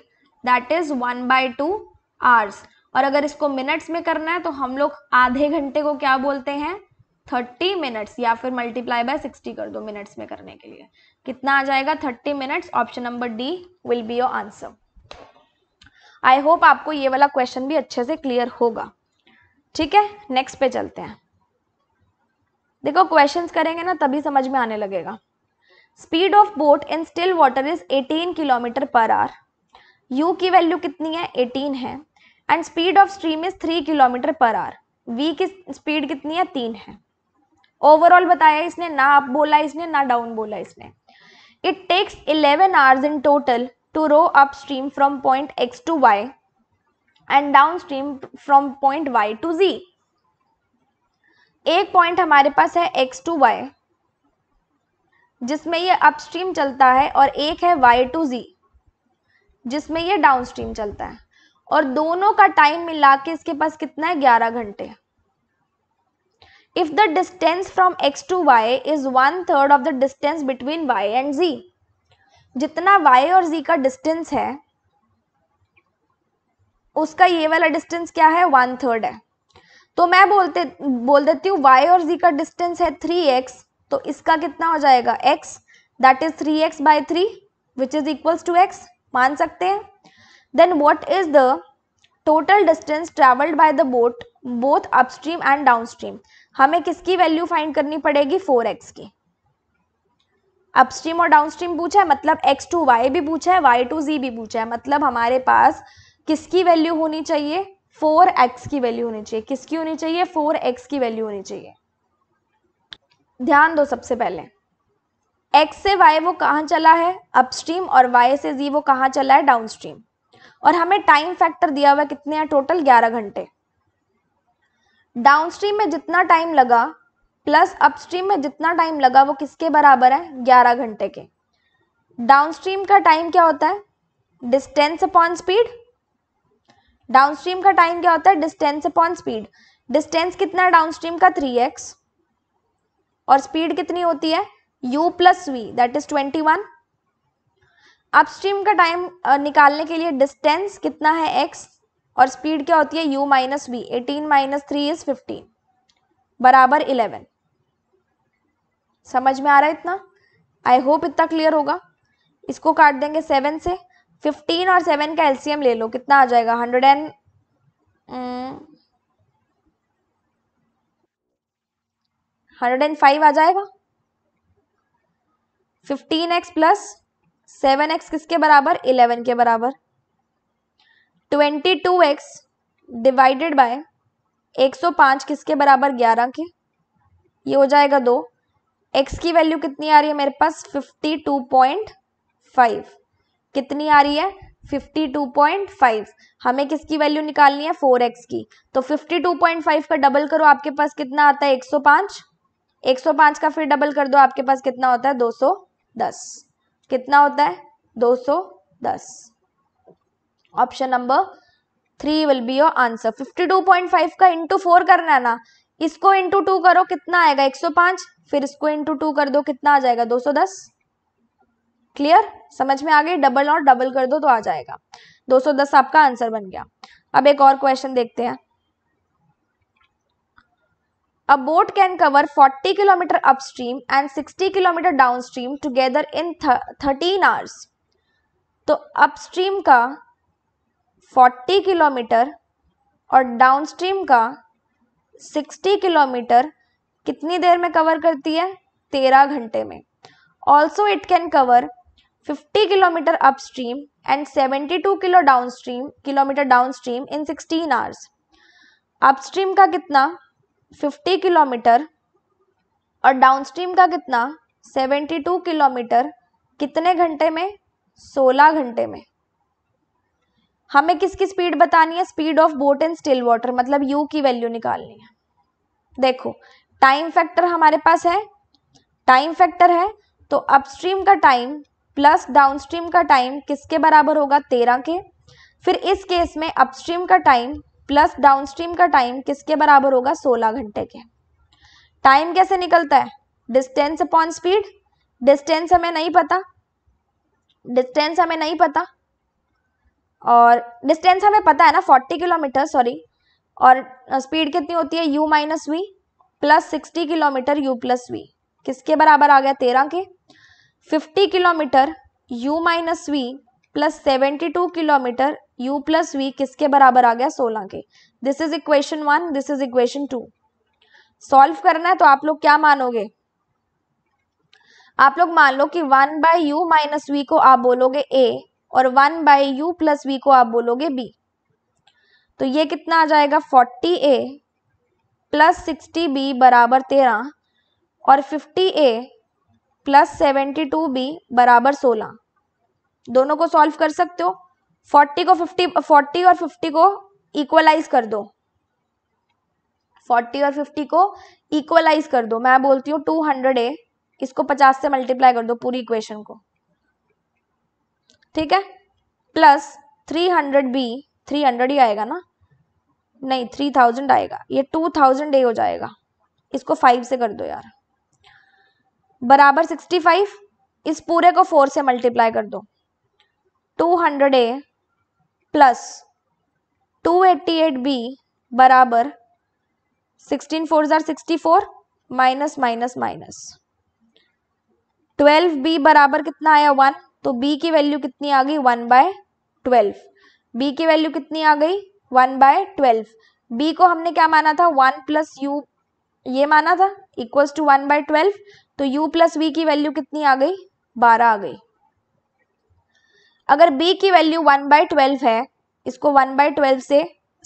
that is one by two hours और अगर इसको मिनट्स में करना है तो हम लोग आधे घंटे को क्या बोलते हैं थर्टी मिनट्स या फिर मल्टीप्लाई बाय सिक्सटी कर दो मिनट्स में करने के लिए कितना आ जाएगा thirty minutes option number D will be your answer I hope आपको ये वाला क्वेश्चन भी अच्छे से क्लियर होगा ठीक है नेक्स्ट पे चलते हैं देखो क्वेश्चंस करेंगे ना तभी समझ में आने लगेगा speed of boat in still water is 18 kilometre per hour u की वैल्यू कितनी है 18 है and speed of stream is 3 kilometre per hour v की स्पीड कितनी है तीन है ओवरऑल बताया इसने ना अप बोला इसने ना डाउन बोला इसने it takes 11 hours in total to row upstream from point X to Y and down stream from point Y to Z एक पॉइंट हमारे पास है एक्स टू वाई जिसमें ये अपस्ट्रीम चलता है और एक है वाई टू जी जिसमें ये डाउनस्ट्रीम चलता है और दोनों का टाइम मिला के इसके पास कितना है ग्यारह घंटे if the distance from X to Y is one third of the distance between Y and Z जितना वाई और जी का डिस्टेंस है उसका ये वाला डिस्टेंस क्या है वन थर्ड है तो मैं बोलते बोल देती हूँ वाई और जी का डिस्टेंस है थ्री एक्स तो इसका कितना हो जाएगा x that is three x by three which is equals to x मान सकते हैं then what is the total distance travelled by the boat both upstream and downstream हमें किसकी वैल्यू फाइंड करनी पड़ेगी फोर एक्स की अपस्ट्रीम और downstream पूछा है मतलब एक्स टू वाई भी पूछा है वाई टू जी भी पूछा है मतलब हमारे पास किसकी वैल्यू होनी चाहिए फोर एक्स की वैल्यू होनी चाहिए किसकी होनी चाहिए फोर एक्स की वैल्यू होनी चाहिए ध्यान दो सबसे पहले एक्स से वाई वो कहाँ चला है अपस्ट्रीम और वाई से जी वो कहाँ चला है डाउनस्ट्रीम और हमें टाइम फैक्टर दिया हुआ कितने हैं टोटल ग्यारह घंटे डाउनस्ट्रीम में जितना टाइम लगा प्लस अपस्ट्रीम में जितना टाइम लगा वो किसके बराबर है ग्यारह घंटे के डाउनस्ट्रीम का टाइम क्या होता है डिस्टेंस अपॉन स्पीड डाउनस्ट्रीम का टाइम क्या होता है डिस्टेंस अपॉन स्पीड डिस्टेंस कितना है डाउनस्ट्रीम का थ्री एक्स और स्पीड कितनी होती है u plus v that is twenty one upstream का टाइम निकालने के लिए डिस्टेंस कितना है x और स्पीड क्या होती है u minus v eighteen minus three is fifteen बराबर इलेवन समझ में आ रहा है इतना आई होप इतना क्लियर होगा इसको काट देंगे सेवन से फिफ्टीन और सेवन का एलसीएम ले लो कितना आ जाएगा hundred and hundred and five आ जाएगा fifteen x plus seven x किसके बराबर इलेवन के बराबर twenty two x divided by एक सौ पाँच किसके बराबर ग्यारह के ये हो जाएगा दो एक्स की वैल्यू कितनी आ रही है मेरे पास फिफ्टी टू पॉइंट फाइव कितनी आ रही है फिफ्टी टू पॉइंट फाइव हमें किसकी वैल्यू निकालनी है फोर एक्स की तो फिफ्टी टू पॉइंट फाइव का डबल करो आपके पास कितना आता है एक सौ पाँच 105 का फिर डबल कर दो आपके पास कितना होता है 210 कितना होता है 210 option number three will be your answer 52.5 का इंटू फोर करना है ना इसको इंटू टू करो कितना आएगा 105 फिर इसको इंटू टू कर दो कितना आ जाएगा 210 क्लियर समझ में आ गई डबल और डबल कर दो तो आ जाएगा 210 आपका आंसर बन गया अब एक और क्वेश्चन देखते हैं A boat can cover 40 km upstream and 60 km downstream together in 13 hours. तो अपस्ट्रीम का 40 किलोमीटर और डाउनस्ट्रीम का 60 किलोमीटर कितनी देर में कवर करती है 13 घंटे में also it can cover 50 kilometre upstream and 72 kilo downstream kilometre downstream in 16 hours upstream का कितना फिफ्टी किलोमीटर और डाउनस्ट्रीम का कितना सेवेंटी टू किलोमीटर कितने घंटे में सोलह घंटे में हमें किसकी स्पीड बतानी है speed of boat and still water मतलब यू की वैल्यू निकालनी है देखो टाइम फैक्टर हमारे पास है टाइम फैक्टर है तो अपस्ट्रीम का टाइम प्लस डाउनस्ट्रीम का टाइम किसके बराबर होगा तेरह के फिर इस केस में अपस्ट्रीम का टाइम प्लस डाउनस्ट्रीम का टाइम किसके बराबर होगा 16 घंटे के टाइम कैसे निकलता है डिस्टेंस अपॉन स्पीड डिस्टेंस हमें नहीं पता डिस्टेंस हमें नहीं पता और डिस्टेंस हमें पता है ना 40 किलोमीटर सॉरी और स्पीड कितनी होती है u minus we plus sixty kilometre u plus v किसके बराबर आ गया तेरह के fifty kilometre u minus we plus seventy two kilometre u plus v किसके बराबर आ गया सोलह के this is equation one this is equation two solve करना है तो आप लोग क्या मानोगे आप लोग मान लो कि one by you minus v को आप बोलोगे ए और one by u plus v को आप बोलोगे बी तो ये कितना आ जाएगा forty a plus sixty b बराबर तेरह और fifty a plus seventy two b बराबर सोलह दोनों को सॉल्व कर सकते हो फोर्टी को फिफ्टी फोर्टी और फिफ्टी को इक्वलाइज कर दो फोर्टी और फिफ्टी को इक्वलाइज कर दो मैं बोलती हूँ टू हंड्रेड ए इसको पचास से मल्टीप्लाई कर दो पूरी इक्वेशन को ठीक है plus three hundred b three hundred ही आएगा ना नहीं थ्री थाउजेंड आएगा ये टू थाउजेंड ए हो जाएगा इसको फाइव से कर दो यार बराबर सिक्सटी फाइव इस पूरे को फोर से मल्टीप्लाई कर दो टू हंड्रेड ए प्लस 288b बराबर 16 फोर जार sixty four minus minus minus twelve b बराबर कितना आया वन तो b की वैल्यू कितनी आ गई वन बाय ट्वेल्व बी की वैल्यू कितनी आ गई वन बाय ट्वेल्व बी को हमने क्या माना था वन प्लस यू ये माना था equals to one by twelve तो u प्लस वी की वैल्यू कितनी आ गई बारह आ गई अगर b की वैल्यू वन बाई ट्वेल्व है इसको वन बाई ट्वेल्व से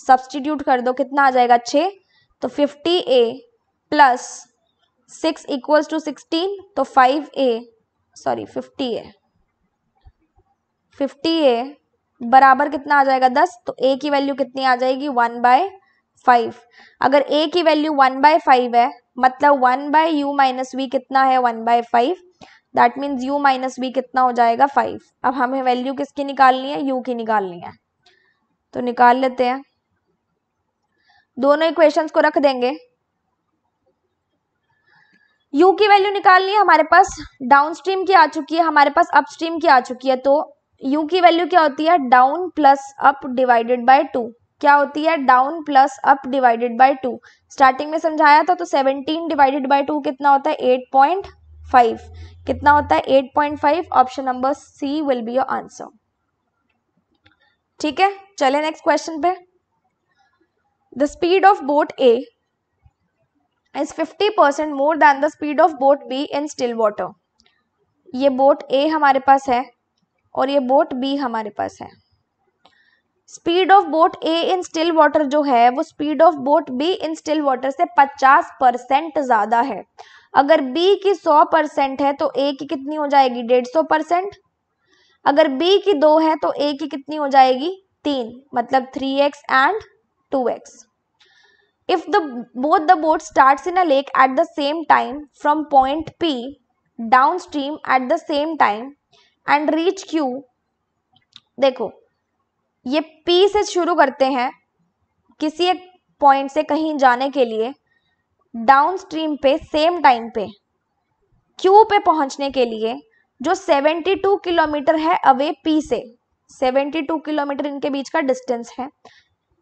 सब्सटीट्यूट कर दो कितना आ जाएगा छः तो fifty a plus six equals to sixteen तो five a sorry fifty a fifty a बराबर कितना आ जाएगा दस तो ए की वैल्यू कितनी आ जाएगी वन बाय फाइव अगर ए की वैल्यू वन बाय फाइव है मतलब one by u minus v कितना है one by five that means u minus b कितना हो जाएगा फाइव अब हमें वैल्यू किसकी निकालनी है यू की निकालनी है तो निकाल लेते हैं दोनों इक्वेशंस को रख देंगे यू की वैल्यू निकालनी है हमारे पास डाउन स्ट्रीम की आ चुकी है हमारे पास अप स्ट्रीम की आ चुकी है तो यू की वैल्यू क्या होती है down plus up divided by two क्या होती है down plus up divided by two starting में समझाया था तो सेवनटीन डिवाइडेड बाय टू कितना होता है एट पॉइंट फाइव कितना होता है eight point five option number C will be your answer ठीक है चले नेक्स्ट क्वेश्चन पे the speed of boat A is fifty percent more than the speed of boat B in still water ये boat A हमारे पास है और ये बोट बी हमारे पास है speed of boat A in still water जो है वो speed of boat B in still water से 50 परसेंट ज़्यादा है अगर बी की सौ परसेंट है तो ए की कितनी हो जाएगी डेढ़ सौ परसेंट अगर बी की दो है तो ए की कितनी हो जाएगी तीन मतलब three x and two x if the both the boat start in a lake at the same time from point p stream at the same time and reach q देखो ये p से शुरू करते हैं किसी एक पॉइंट से कहीं जाने के लिए डाउन स्ट्रीम पे सेम टाइम पे क्यू पे पहुंचने के लिए जो 72 किलोमीटर है अवे पी से 72 किलोमीटर इनके बीच का डिस्टेंस है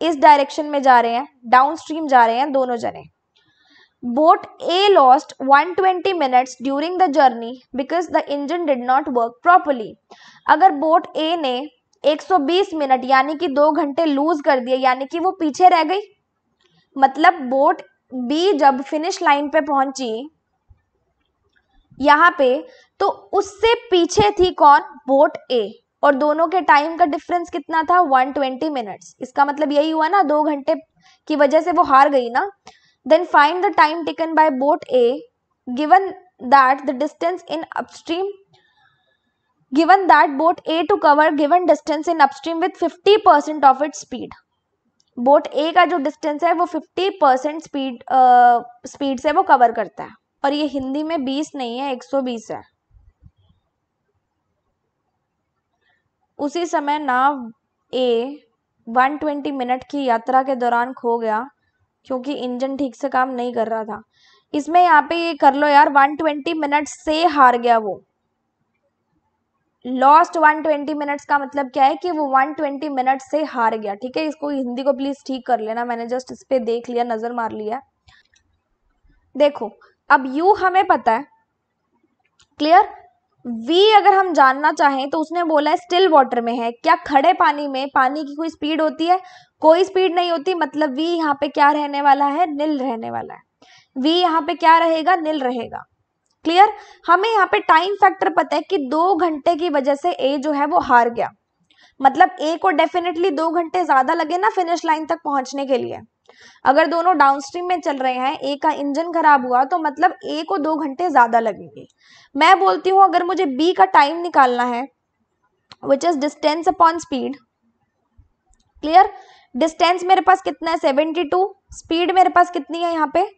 इस डायरेक्शन में जा रहे हैं डाउन स्ट्रीम जा रहे हैं दोनों जने boat A lost 120 minutes during the journey because the engine did not work properly अगर बोट ए ने 120 मिनट यानी कि दो घंटे लूज कर दिए यानी कि वो पीछे रह गई मतलब बोट बी जब फिनिश लाइन पे पहुंची यहां पे तो उससे पीछे थी कौन बोट ए और दोनों के टाइम का डिफरेंस कितना था 120 मिनट्स इसका मतलब यही हुआ ना दो घंटे की वजह से वो हार गई ना then find the time taken by boat A given that the distance in upstream given that boat A to cover given distance in upstream with 50% of it speed boat A का जो डिस्टेंस है वो fifty percent speed speed से वो cover करता है और ये हिंदी में बीस नहीं है एक सौ बीस है उसी समय नाव ए 120 मिनट की यात्रा के दौरान खो गया क्योंकि इंजन ठीक से काम नहीं कर रहा था इसमें यहाँ पे ये कर लो यार 120 मिनट से हार गया वो लॉस्ट 120 मिनट्स का मतलब क्या है कि वो 120 मिनट से हार गया ठीक है इसको हिंदी को प्लीज़ ठीक कर लेना मैंने जस्ट इस पर देख लिया नज़र मार लिया देखो अब यू हमें पता है क्लियर वी अगर हम जानना चाहें तो उसने बोला है स्टिल वाटर में है क्या खड़े पानी में पानी की कोई स्पीड होती है कोई स्पीड नहीं होती मतलब वी यहाँ पे क्या रहने वाला है नील रहने वाला है वी यहाँ पे क्या रहेगा नील रहेगा क्लियर हमें यहाँ पे टाइम फैक्टर पता है कि दो घंटे की वजह से ए जो है वो हार गया मतलब ए को डेफिनेटली दो घंटे ज्यादा लगे ना फिनिश लाइन तक पहुंचने के लिए अगर दोनों डाउनस्ट्रीम में चल रहे हैं ए का इंजन खराब हुआ तो मतलब ए को दो घंटे ज्यादा लगेंगे मैं बोलती हूं अगर मुझे बी का टाइम निकालना है which is distance upon speed clear distance मेरे पास कितना है सेवेंटी टू स्पीड मेरे पास कितनी है यहाँ पे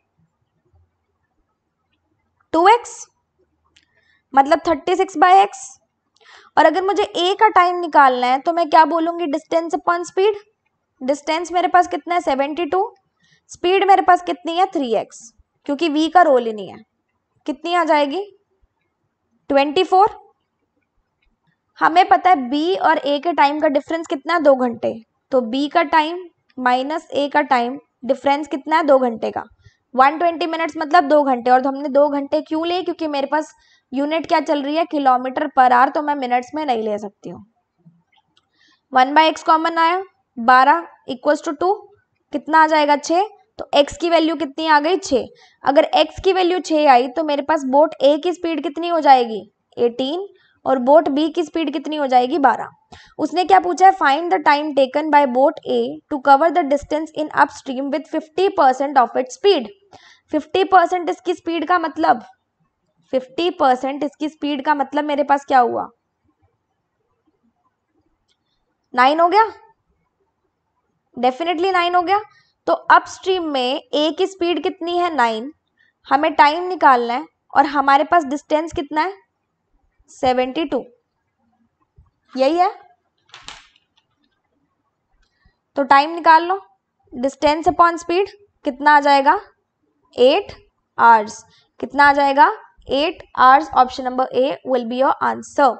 टू एक्स मतलब थर्टी सिक्स बाई एक्स और अगर मुझे ए का टाइम निकालना है तो मैं क्या बोलूँगी डिस्टेंस अपॉन स्पीड डिस्टेंस मेरे पास कितना है सेवेंटी टू स्पीड मेरे पास कितनी है थ्री एक्स क्योंकि वी का रोल ही नहीं है कितनी आ जाएगी ट्वेंटी फोर हमें पता है बी और ए के टाइम का डिफरेंस कितना है दो घंटे तो बी का टाइम माइनस ए का टाइम डिफरेंस कितना है दो घंटे का वन ट्वेंटी मिनट्स मतलब दो घंटे और तो हमने दो घंटे क्यों लिए क्योंकि मेरे पास यूनिट क्या चल रही है किलोमीटर पर आर तो मैं मिनट्स में नहीं ले सकती हूँ वन बाई एक्स कॉमन आया बारह इक्वल्स टू टू कितना आ जाएगा छः तो x की वैल्यू कितनी आ गई छः अगर x की वैल्यू छः आई तो मेरे पास बोट ए की स्पीड कितनी हो जाएगी एटीन और बोट बी की स्पीड कितनी हो जाएगी बारह उसने क्या पूछा है find the time taken by boat A to cover the distance in upstream with fifty percent of it speed fifty percent इसकी स्पीड का मतलब फिफ्टी परसेंट इसकी स्पीड का मतलब मेरे पास क्या हुआ नाइन हो गया डेफिनेटली नाइन हो गया तो अपस्ट्रीम में ए की स्पीड कितनी है नाइन हमें टाइम निकालना है और हमारे पास डिस्टेंस कितना है सेवेंटी टू यही है तो टाइम निकाल लो डिस्टेंस अपॉन स्पीड कितना आ जाएगा एट आवर्स कितना आ जाएगा eight hours option number A will be your answer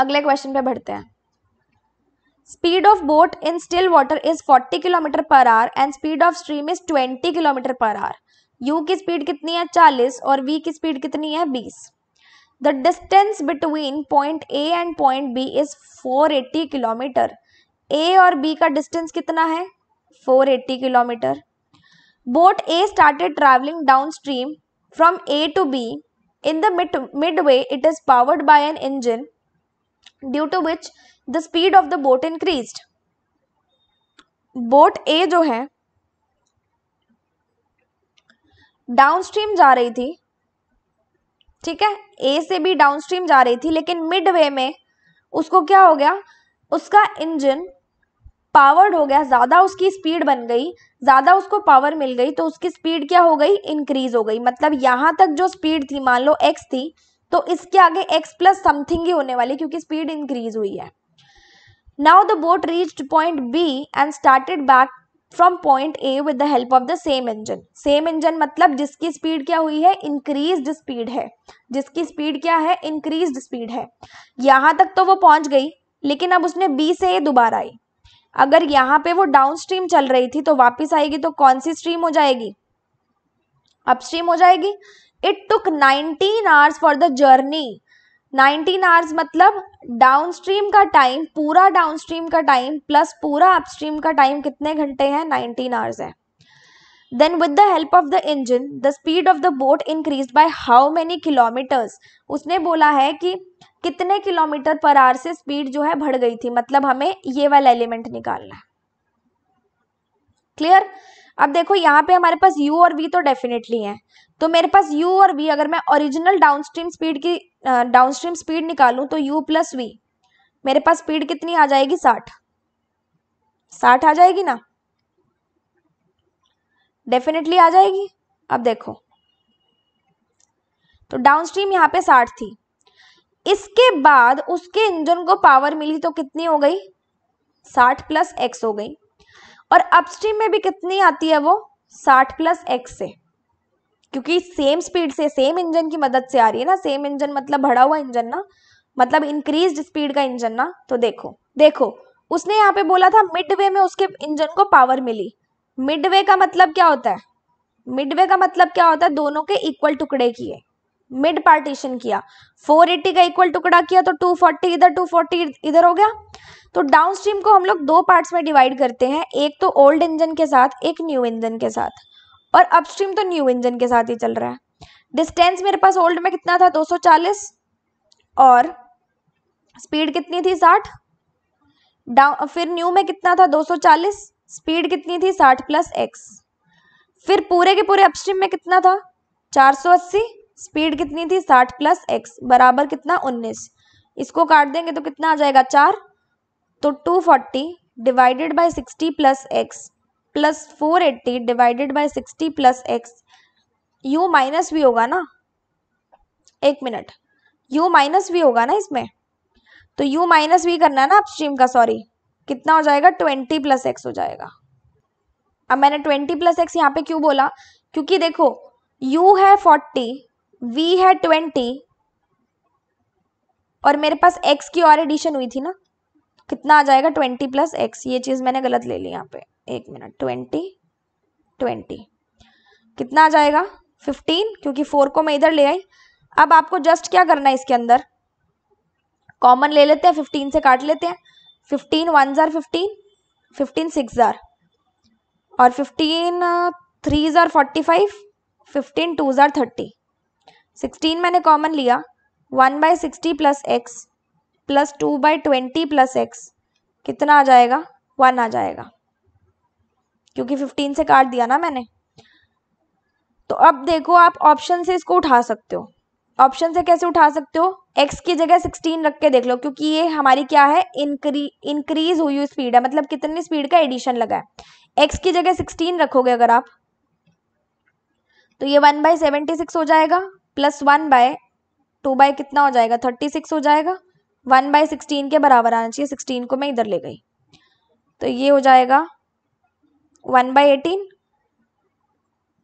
अगले क्वेश्चन पे बढ़ते हैं speed of boat in still water is 40 kilometre per hour and speed of stream is 20 kilometre per hour u की speed कितनी है 40 और वी की speed कितनी है बीस the distance between point a and point b is 480 eighty kilometre A और B का डिस्टेंस कितना है four eighty kilometre boat A started travelling down stream from A to B in the midway it is powered by an engine due to which the speed of the boat increase boat A जो है down stream जा रही थी ठीक है ए से भी downstream जा रही थी लेकिन मिड वे में उसको क्या हो गया उसका इंजन पावर्ड हो गया ज़्यादा उसकी स्पीड बन गई ज़्यादा उसको पावर मिल गई तो उसकी स्पीड क्या हो गई इंक्रीज हो गई मतलब यहाँ तक जो स्पीड थी मान लो एक्स थी तो इसके आगे एक्स प्लस समथिंग ही होने वाली क्योंकि स्पीड इंक्रीज हुई है now the boat reached point B and started back from point A with the help of the same engine same engine मतलब जिसकी स्पीड क्या हुई है इंक्रीज स्पीड है जिसकी स्पीड क्या है इंक्रीज स्पीड है यहां तक तो वो पहुंच गई लेकिन अब उसने बी से ए दोबारा आई अगर यहाँ पे वो डाउन स्ट्रीम चल रही थी तो वापस आएगी तो कौन सी स्ट्रीम हो जाएगी अपस्ट्रीम हो जाएगी it took 19 hours for the journey 19 hours मतलब डाउनस्ट्रीम का टाइम पूरा डाउनस्ट्रीम का टाइम प्लस पूरा अपस्ट्रीम का टाइम कितने घंटे हैं 19 आवर्स है then with the help of the engine the speed of the boat increase by how many kilometres उसने बोला है कि कितने किलोमीटर पर आवर से स्पीड जो है बढ़ गई थी मतलब हमें ये वाला एलिमेंट निकालना है क्लियर अब देखो यहाँ पे हमारे पास u और v तो डेफिनेटली है तो मेरे पास u और v अगर मैं ओरिजिनल डाउनस्ट्रीम स्पीड की डाउन स्ट्रीम स्पीड निकालूं तो यू प्लस वी मेरे पास स्पीड कितनी आ जाएगी साठ साठ आ जाएगी ना डेफिनेटली आ जाएगी अब देखो तो डाउन स्ट्रीम यहाँ पे साठ थी इसके बाद उसके इंजन को पावर मिली तो कितनी हो गई साठ प्लस एक्स हो गई और अपस्ट्रीम में भी कितनी आती है वो साठ प्लस एक्स से क्योंकि सेम स्पीड से सेम इंजन की मदद से आ रही है ना सेम इंजन मतलब भरा हुआ इंजन ना मतलब इंक्रीज स्पीड का इंजन ना तो देखो देखो उसने यहाँ पे बोला था मिडवे में उसके इंजन को पावर मिली मिडवे का मतलब क्या होता है मिडवे का मतलब क्या होता है दोनों के इक्वल टुकड़े किए मिड पार्टीशन किया 480 का इक्वल टुकड़ा किया तो 240 इधर 240 इधर हो गया तो डाउनस्ट्रीम को हम लोग दो पार्ट्स में डिवाइड करते हैं एक तो ओल्ड इंजन के साथ एक न्यू इंजन के साथ और अपस्ट्रीम तो न्यू इंजन के साथ ही चल रहा है डिस्टेंस मेरे पास ओल्ड में कितना था 240 और स्पीड कितनी थी 60 डाउन फिर न्यू में कितना था 240 स्पीड कितनी थी 60 प्लस एक्स फिर पूरे के पूरे अपस्ट्रीम में कितना था 480 स्पीड कितनी थी 60 प्लस एक्स बराबर कितना 19 इसको काट देंगे तो कितना आ जाएगा चार तो 240 divided by 60 plus x plus four eighty divided by sixty plus x u minus भी होगा ना एक मिनट यू माइनस भी होगा ना इसमें तो यू माइनस भी करना है ना अपस्ट्रीम का सॉरी कितना हो जाएगा ट्वेंटी प्लस एक्स हो जाएगा अब मैंने ट्वेंटी प्लस एक्स यहाँ पे क्यों बोला क्योंकि देखो यू है फोर्टी वी है ट्वेंटी और मेरे पास एक्स की और एडिशन हुई थी ना कितना आ जाएगा ट्वेंटी प्लस एक्स ये चीज़ मैंने गलत ले ली यहाँ पे एक मिनट ट्वेंटी ट्वेंटी कितना आ जाएगा फिफ्टीन क्योंकि फोर को मैं इधर ले आई अब आपको जस्ट क्या करना है इसके अंदर कॉमन ले लेते हैं फिफ्टीन से काट लेते हैं फिफ्टीन वन ज़ार फिफ्टीन फिफ्टीन सिक्स ज़ार और फिफ्टीन थ्री ज़ार फोर्टी फाइव फिफ्टीन टू ज़ार थर्टी सिक्सटीन मैंने कॉमन लिया one by sixty plus x plus two by twenty plus x कितना आ जाएगा वन आ जाएगा क्योंकि फिफ्टीन से काट दिया ना मैंने तो अब देखो आप ऑप्शन से इसको उठा सकते हो ऑप्शन से कैसे उठा सकते हो एक्स की जगह सिक्सटीन रख के देख लो क्योंकि ये हमारी क्या है इंक्री इंक्रीज हुई हुई स्पीड है मतलब कितनी स्पीड का एडिशन लगा है एक्स की जगह सिक्सटीन रखोगे अगर आप तो ये वन बाय सेवेंटी सिक्स हो जाएगा plus one by two by कितना हो जाएगा थर्टी सिक्स हो जाएगा वन बाय सिक्सटीन के बराबर आना चाहिए सिक्सटीन को मैं इधर ले गई तो ये हो जाएगा वन बाई एटीन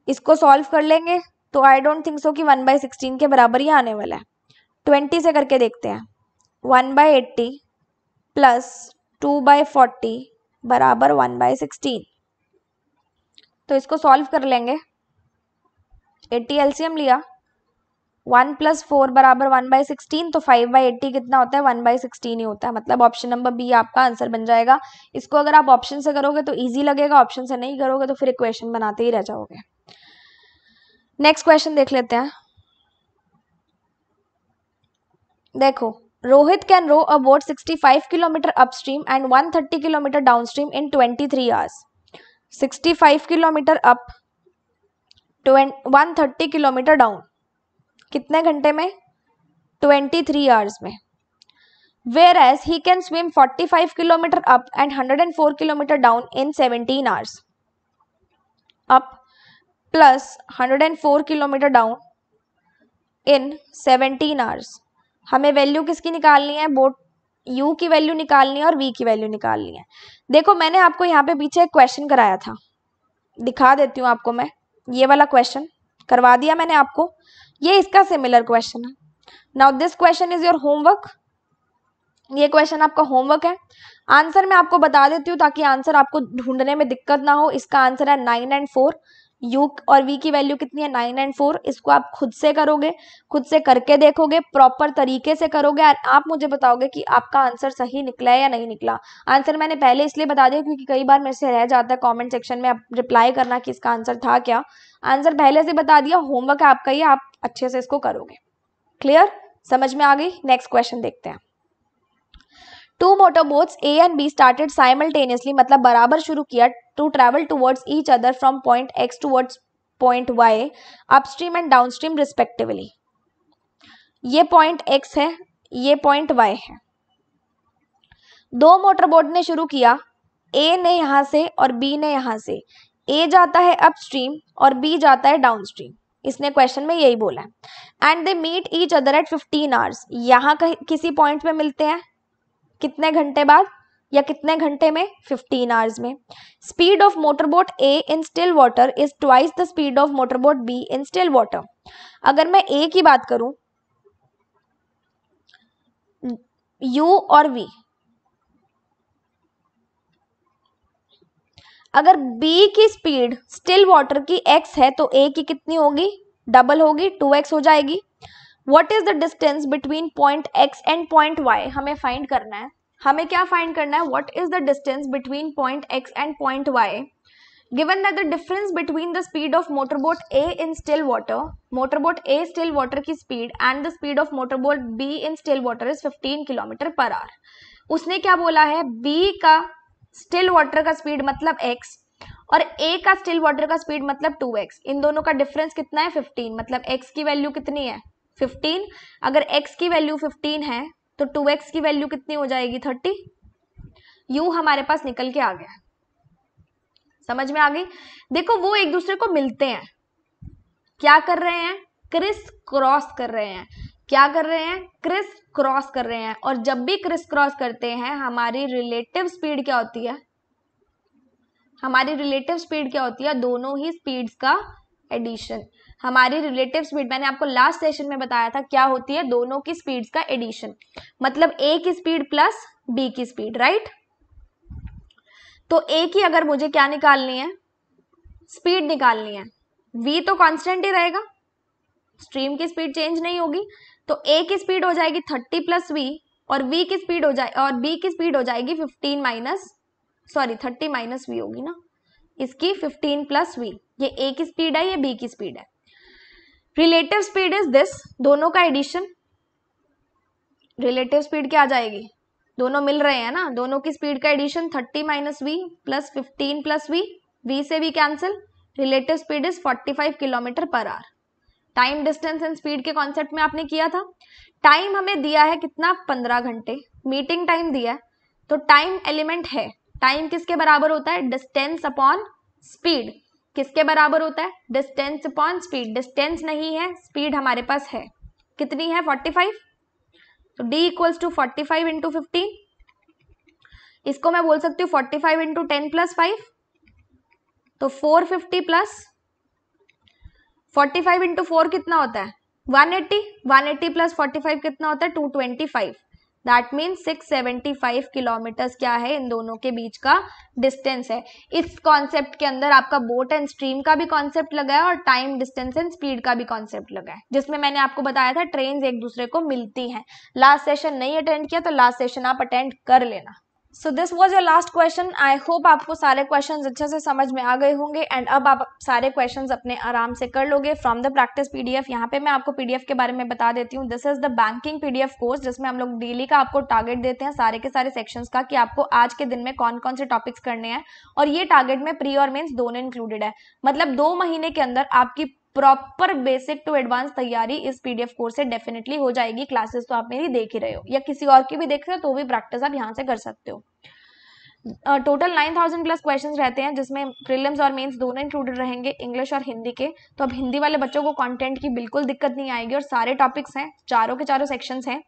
इसको सॉल्व कर लेंगे तो आई डोंट थिंक सो कि वन बाई सिक्सटीन के बराबर ही आने वाला है ट्वेंटी से करके देखते हैं one by eighty plus two by forty बराबर वन बाई सिक्सटीन तो इसको सॉल्व कर लेंगे एट्टी एलसीएम लिया वन प्लस फोर बराबर वन बाई सिक्सटीन तो फाइव बाई एट्टी कितना होता है वन बाई सिक्सटीन ही होता है मतलब ऑप्शन नंबर बी आपका आंसर बन जाएगा इसको अगर आप ऑप्शन से करोगे तो ईजी लगेगा ऑप्शन से नहीं करोगे तो फिर इक्वेशन बनाते ही रह जाओगे नेक्स्ट क्वेश्चन देख लेते हैं देखो Rohit can row a sixty five kilometre upstream and one thirty kilometre downstream in twenty three hours sixty five kilometre up thirty kilometre down कितने घंटे में ट्वेंटी थ्री आवर्स में whereas he can swim forty five kilometre up and hundred and four kilometre down in seventeen hours up plus hundred and four kilometre down in seventeen hours हमें value किसकी निकालनी है boat you की value निकालनी है और V की value निकालनी है देखो मैंने आपको यहाँ पे पीछे एक क्वेश्चन कराया था दिखा देती हूँ आपको मैं ये वाला क्वेश्चन करवा दिया मैंने आपको ये इसका सिमिलर क्वेश्चन है now this question is your homework ये क्वेश्चन आपका होमवर्क है आंसर मैं आपको बता देती हूँ ताकि आंसर आपको ढूंढने में दिक्कत ना हो इसका आंसर है नाइन एंड फोर यू और वी की वैल्यू कितनी है नाइन एंड फोर इसको आप खुद से करोगे खुद से करके देखोगे प्रॉपर तरीके से करोगे और आप मुझे बताओगे कि आपका आंसर सही निकला है या नहीं निकला आंसर मैंने पहले इसलिए बता दिया क्योंकि कई बार मेरे से रह जाता है कमेंट सेक्शन में आप रिप्लाई करना कि इसका आंसर था क्या आंसर पहले से बता दिया होमवर्क है आपका ये आप अच्छे से इसको करोगे क्लियर समझ में आ गई नेक्स्ट क्वेश्चन देखते हैं two motor boats A and B started simultaneously मतलब बराबर शुरू किया to travel towards each other from point X towards point Y upstream and downstream respectively ये पॉइंट एक्स है ये पॉइंट वाई है दो मोटर बोट ने शुरू किया ए ने यहाँ से और बी ने यहाँ से ए जाता है अपस्ट्रीम और बी जाता है डाउनस्ट्रीम इसने क्वेश्चन में यही बोला and they meet each other at fifteen hours यहाँ किसी पॉइंट पे मिलते हैं कितने घंटे बाद या कितने घंटे में फिफ्टीन आवर्स में speed of motorboat A in still water is twice the speed of motorboat B in still water अगर मैं ए की बात करूं यू और वी अगर B की स्पीड स्टिल वाटर की x है तो A की कितनी होगी डबल होगी 2x हो जाएगी what is the distance between point x and point y हमें फाइंड करना है हमें क्या फाइंड करना है what is the distance between point x and point y given that the difference between the speed of motorboat A in still water motorboat A still water की speed and the speed of motorboat B in still water is 15 kilometre per hour उसने क्या बोला है B का still water का speed मतलब x और a का स्टिल वाटर का स्पीड मतलब 2x इन दोनों का डिफरेंस कितना है 15 मतलब x की वैल्यू कितनी है 15 अगर x की वैल्यू 15 है तो 2x की वैल्यू कितनी हो जाएगी 30 यू हमारे पास निकल के आ गया समझ में आ गई देखो वो एक दूसरे को मिलते हैं क्या कर रहे हैं क्रिस क्रॉस कर रहे हैं क्या कर रहे हैं क्रिस क्रॉस कर रहे हैं और जब भी क्रिस क्रॉस करते हैं हमारी रिलेटिव स्पीड क्या होती है हमारी रिलेटिव स्पीड क्या होती है दोनों ही स्पीड्स का एडिशन हमारी रिलेटिव स्पीड मैंने आपको लास्ट सेशन में बताया था क्या होती है दोनों की स्पीड्स का एडिशन मतलब ए की स्पीड प्लस बी की स्पीड राइट तो ए की अगर मुझे क्या निकालनी है स्पीड निकालनी है वी तो कांस्टेंट ही रहेगा स्ट्रीम की स्पीड चेंज नहीं होगी तो ए की स्पीड हो जाएगी थर्टी प्लस वी और वी की स्पीड हो जाए और बी की स्पीड हो जाएगी fifteen minus sorry thirty minus V होगी ना इसकी फिफ्टीन प्लस वी ये ए की स्पीड है ये बी की स्पीड है रिलेटिव स्पीड इज दिस दोनों का एडिशन रिलेटिव स्पीड क्या आ जाएगी दोनों मिल रहे हैं ना दोनों की स्पीड का addition 30 minus we plus fifteen plus V V से भी cancel relative speed is 45 kilometre per hour time distance and speed के कॉन्सेप्ट में आपने किया था टाइम हमें दिया है कितना पंद्रह घंटे मीटिंग टाइम दिया है तो टाइम एलिमेंट है टाइम किसके बराबर होता है डिस्टेंस अपॉन स्पीड किसके बराबर होता है डिस्टेंस अपॉन स्पीड डिस्टेंस नहीं है स्पीड हमारे पास है कितनी है फोर्टी फाइव तो D equals to forty five into fifteen इसको मैं बोल सकती हूँ forty five into ten plus five तो four fifty plus forty five into four कितना होता है one eighty one eighty plus forty five कितना होता है two twenty five that mean 675 kilometres क्या है इन दोनों के बीच का डिस्टेंस है इस कॉन्सेप्ट के अंदर आपका बोट एंड स्ट्रीम का भी कॉन्सेप्ट लगा है और टाइम डिस्टेंस एंड स्पीड का भी कॉन्सेप्ट लगा है जिसमें मैंने आपको बताया था ट्रेन एक दूसरे को मिलती हैं लास्ट सेशन नहीं अटेंड किया तो लास्ट सेशन आप अटेंड कर लेना so this was your last question I hope आपको सारे क्वेश्चन अच्छे से समझ में आ गए होंगे एंड अब आप सारे क्वेश्चन अपने आराम से कर लोगे फ्रॉम द प्रैक्टिस पीडीएफ यहाँ पे मैं आपको एफ के बारे में बता देती हूँ this is the banking PDF course जिसमें हम लोग डेली का आपको टारगेट देते हैं सारे के सारे सेक्शन का कि आपको आज के दिन में कौन कौन से टॉपिक्स करने हैं और ये टारगेट में प्री और मेन्स दोनों इंक्लूडेड है मतलब दो महीने के अंदर आपकी प्रॉपर बेसिक टू एडवांस तैयारी इस पीडीएफ कोर्स से डेफिनेटली हो जाएगी क्लासेस तो आप मेरी देख ही रहे हो या किसी और की भी देख रहे हो तो भी प्रैक्टिस आप यहाँ से कर सकते हो total nine thousand plus question रहते हैं जिसमें प्रिलिम्स और मेंस दोनों इंक्लूडेड रहेंगे इंग्लिश और हिंदी के तो अब हिंदी वाले बच्चों को कंटेंट की बिल्कुल दिक्कत नहीं आएगी और सारे टॉपिक्स हैं चारों के चारों सेक्शंस हैं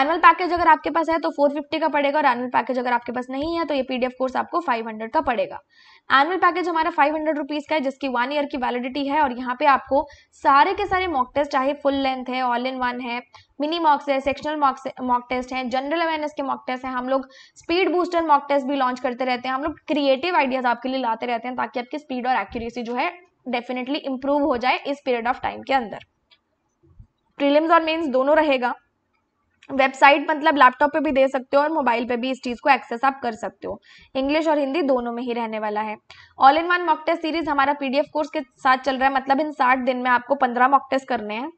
एनुअल पैकेज अगर आपके पास है तो 450 का पड़ेगा और एनुअल पैकेज अगर आपके पास नहीं है तो ये पीडीएफ कोर्स आपको 500 का पड़ेगा एनुअल पैकेज हमारा फाइव हंड्रेड रुपीज़ का है जिसकी वन ईयर की वैलिडिटी है और यहाँ पे आपको सारे के सारे मॉक टेस्ट चाहे फुल लेंथ है ऑल इन वन है मिनी मॉक्स है सेक्शनल मॉक्स मॉक टेस्ट हैं जनरल अवेयरनेस के मॉक टेस्ट हैं हम लोग स्पीड बूस्टर मॉक टेस्ट भी लॉन्च करते रहते हैं हम लोग क्रिएटिव आइडियाज़ आपके लिए लाते रहते हैं ताकि आपकी स्पीड और एक्यूरेसी जो है डेफिनेटली इंप्रूव हो जाए इस पीरियड ऑफ टाइम के अंदर प्रीलिम्स और मेन्स दोनों रहेगा वेबसाइट मतलब लैपटॉप पे भी दे सकते हो और मोबाइल पे भी इस चीज़ को एक्सेस आप कर सकते हो इंग्लिश और हिंदी दोनों में ही रहने वाला है all in one mock test series हमारा पीडीएफ कोर्स के साथ चल रहा है मतलब इन साठ दिन में आपको पंद्रह मॉक टेस्ट करने हैं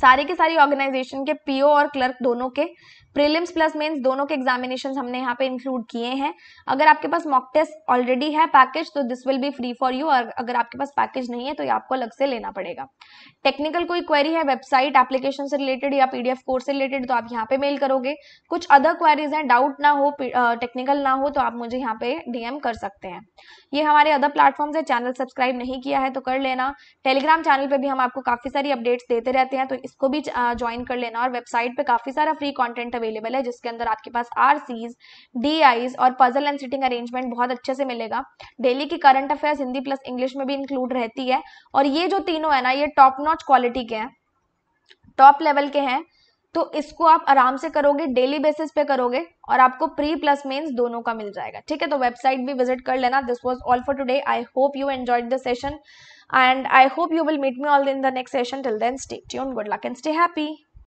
सारे के सारी ऑर्गेनाइजेशन के पीओ और क्लर्क दोनों के प्रीलिम्स प्लस मेंस दोनों के एग्जामिनेशन हमने यहाँ पे इंक्लूड किए हैं अगर आपके पास मॉक टेस्ट ऑलरेडी है पैकेज तो this will be free for you और अगर आपके पास पैकेज नहीं है तो ये आपको अलग से लेना पड़ेगा टेक्निकल कोई क्वेरी है वेबसाइट एप्लीकेशन से रिलेटेड या पीडीएफ कोर्स से रिलेटेड तो आप यहाँ पे मेल करोगे कुछ अदर क्वेरीज हैं डाउट ना हो टेक्निकल ना हो तो आप मुझे यहाँ पे डीएम कर सकते हैं ये हमारे अदर प्लेटफॉर्म है चैनल सब्सक्राइब नहीं किया है तो कर लेना टेलीग्राम चैनल पर भी हम आपको काफ़ी सारी अपडेट्स देते रहते हैं तो इसको भी ज्वाइन कर लेना और वेबसाइट पे काफ़ी सारा फ्री कॉन्टेंट अवेलेबल अवेलेबल है जिसके अंदर आपके पास आर सीज डी आईज और पजल एंड सिटिंग अरेंजमेंट बहुत अच्छे से मिलेगा डेली की current affairs Hindi plus English में भी इंक्लूड रहती है और ये जो तीनों है ना ये टॉप नॉच क्वालिटी के हैं टॉप लेवल के हैं तो इसको आप आराम से करोगे डेली बेसिस पे करोगे और आपको प्री प्लस मेंस दोनों का मिल जाएगा ठीक है तो वेबसाइट भी विजिट कर लेना this was all for today I hope you enjoyed the session and I hope you will meet me all in the next session till then stay tuned good luck and stay happy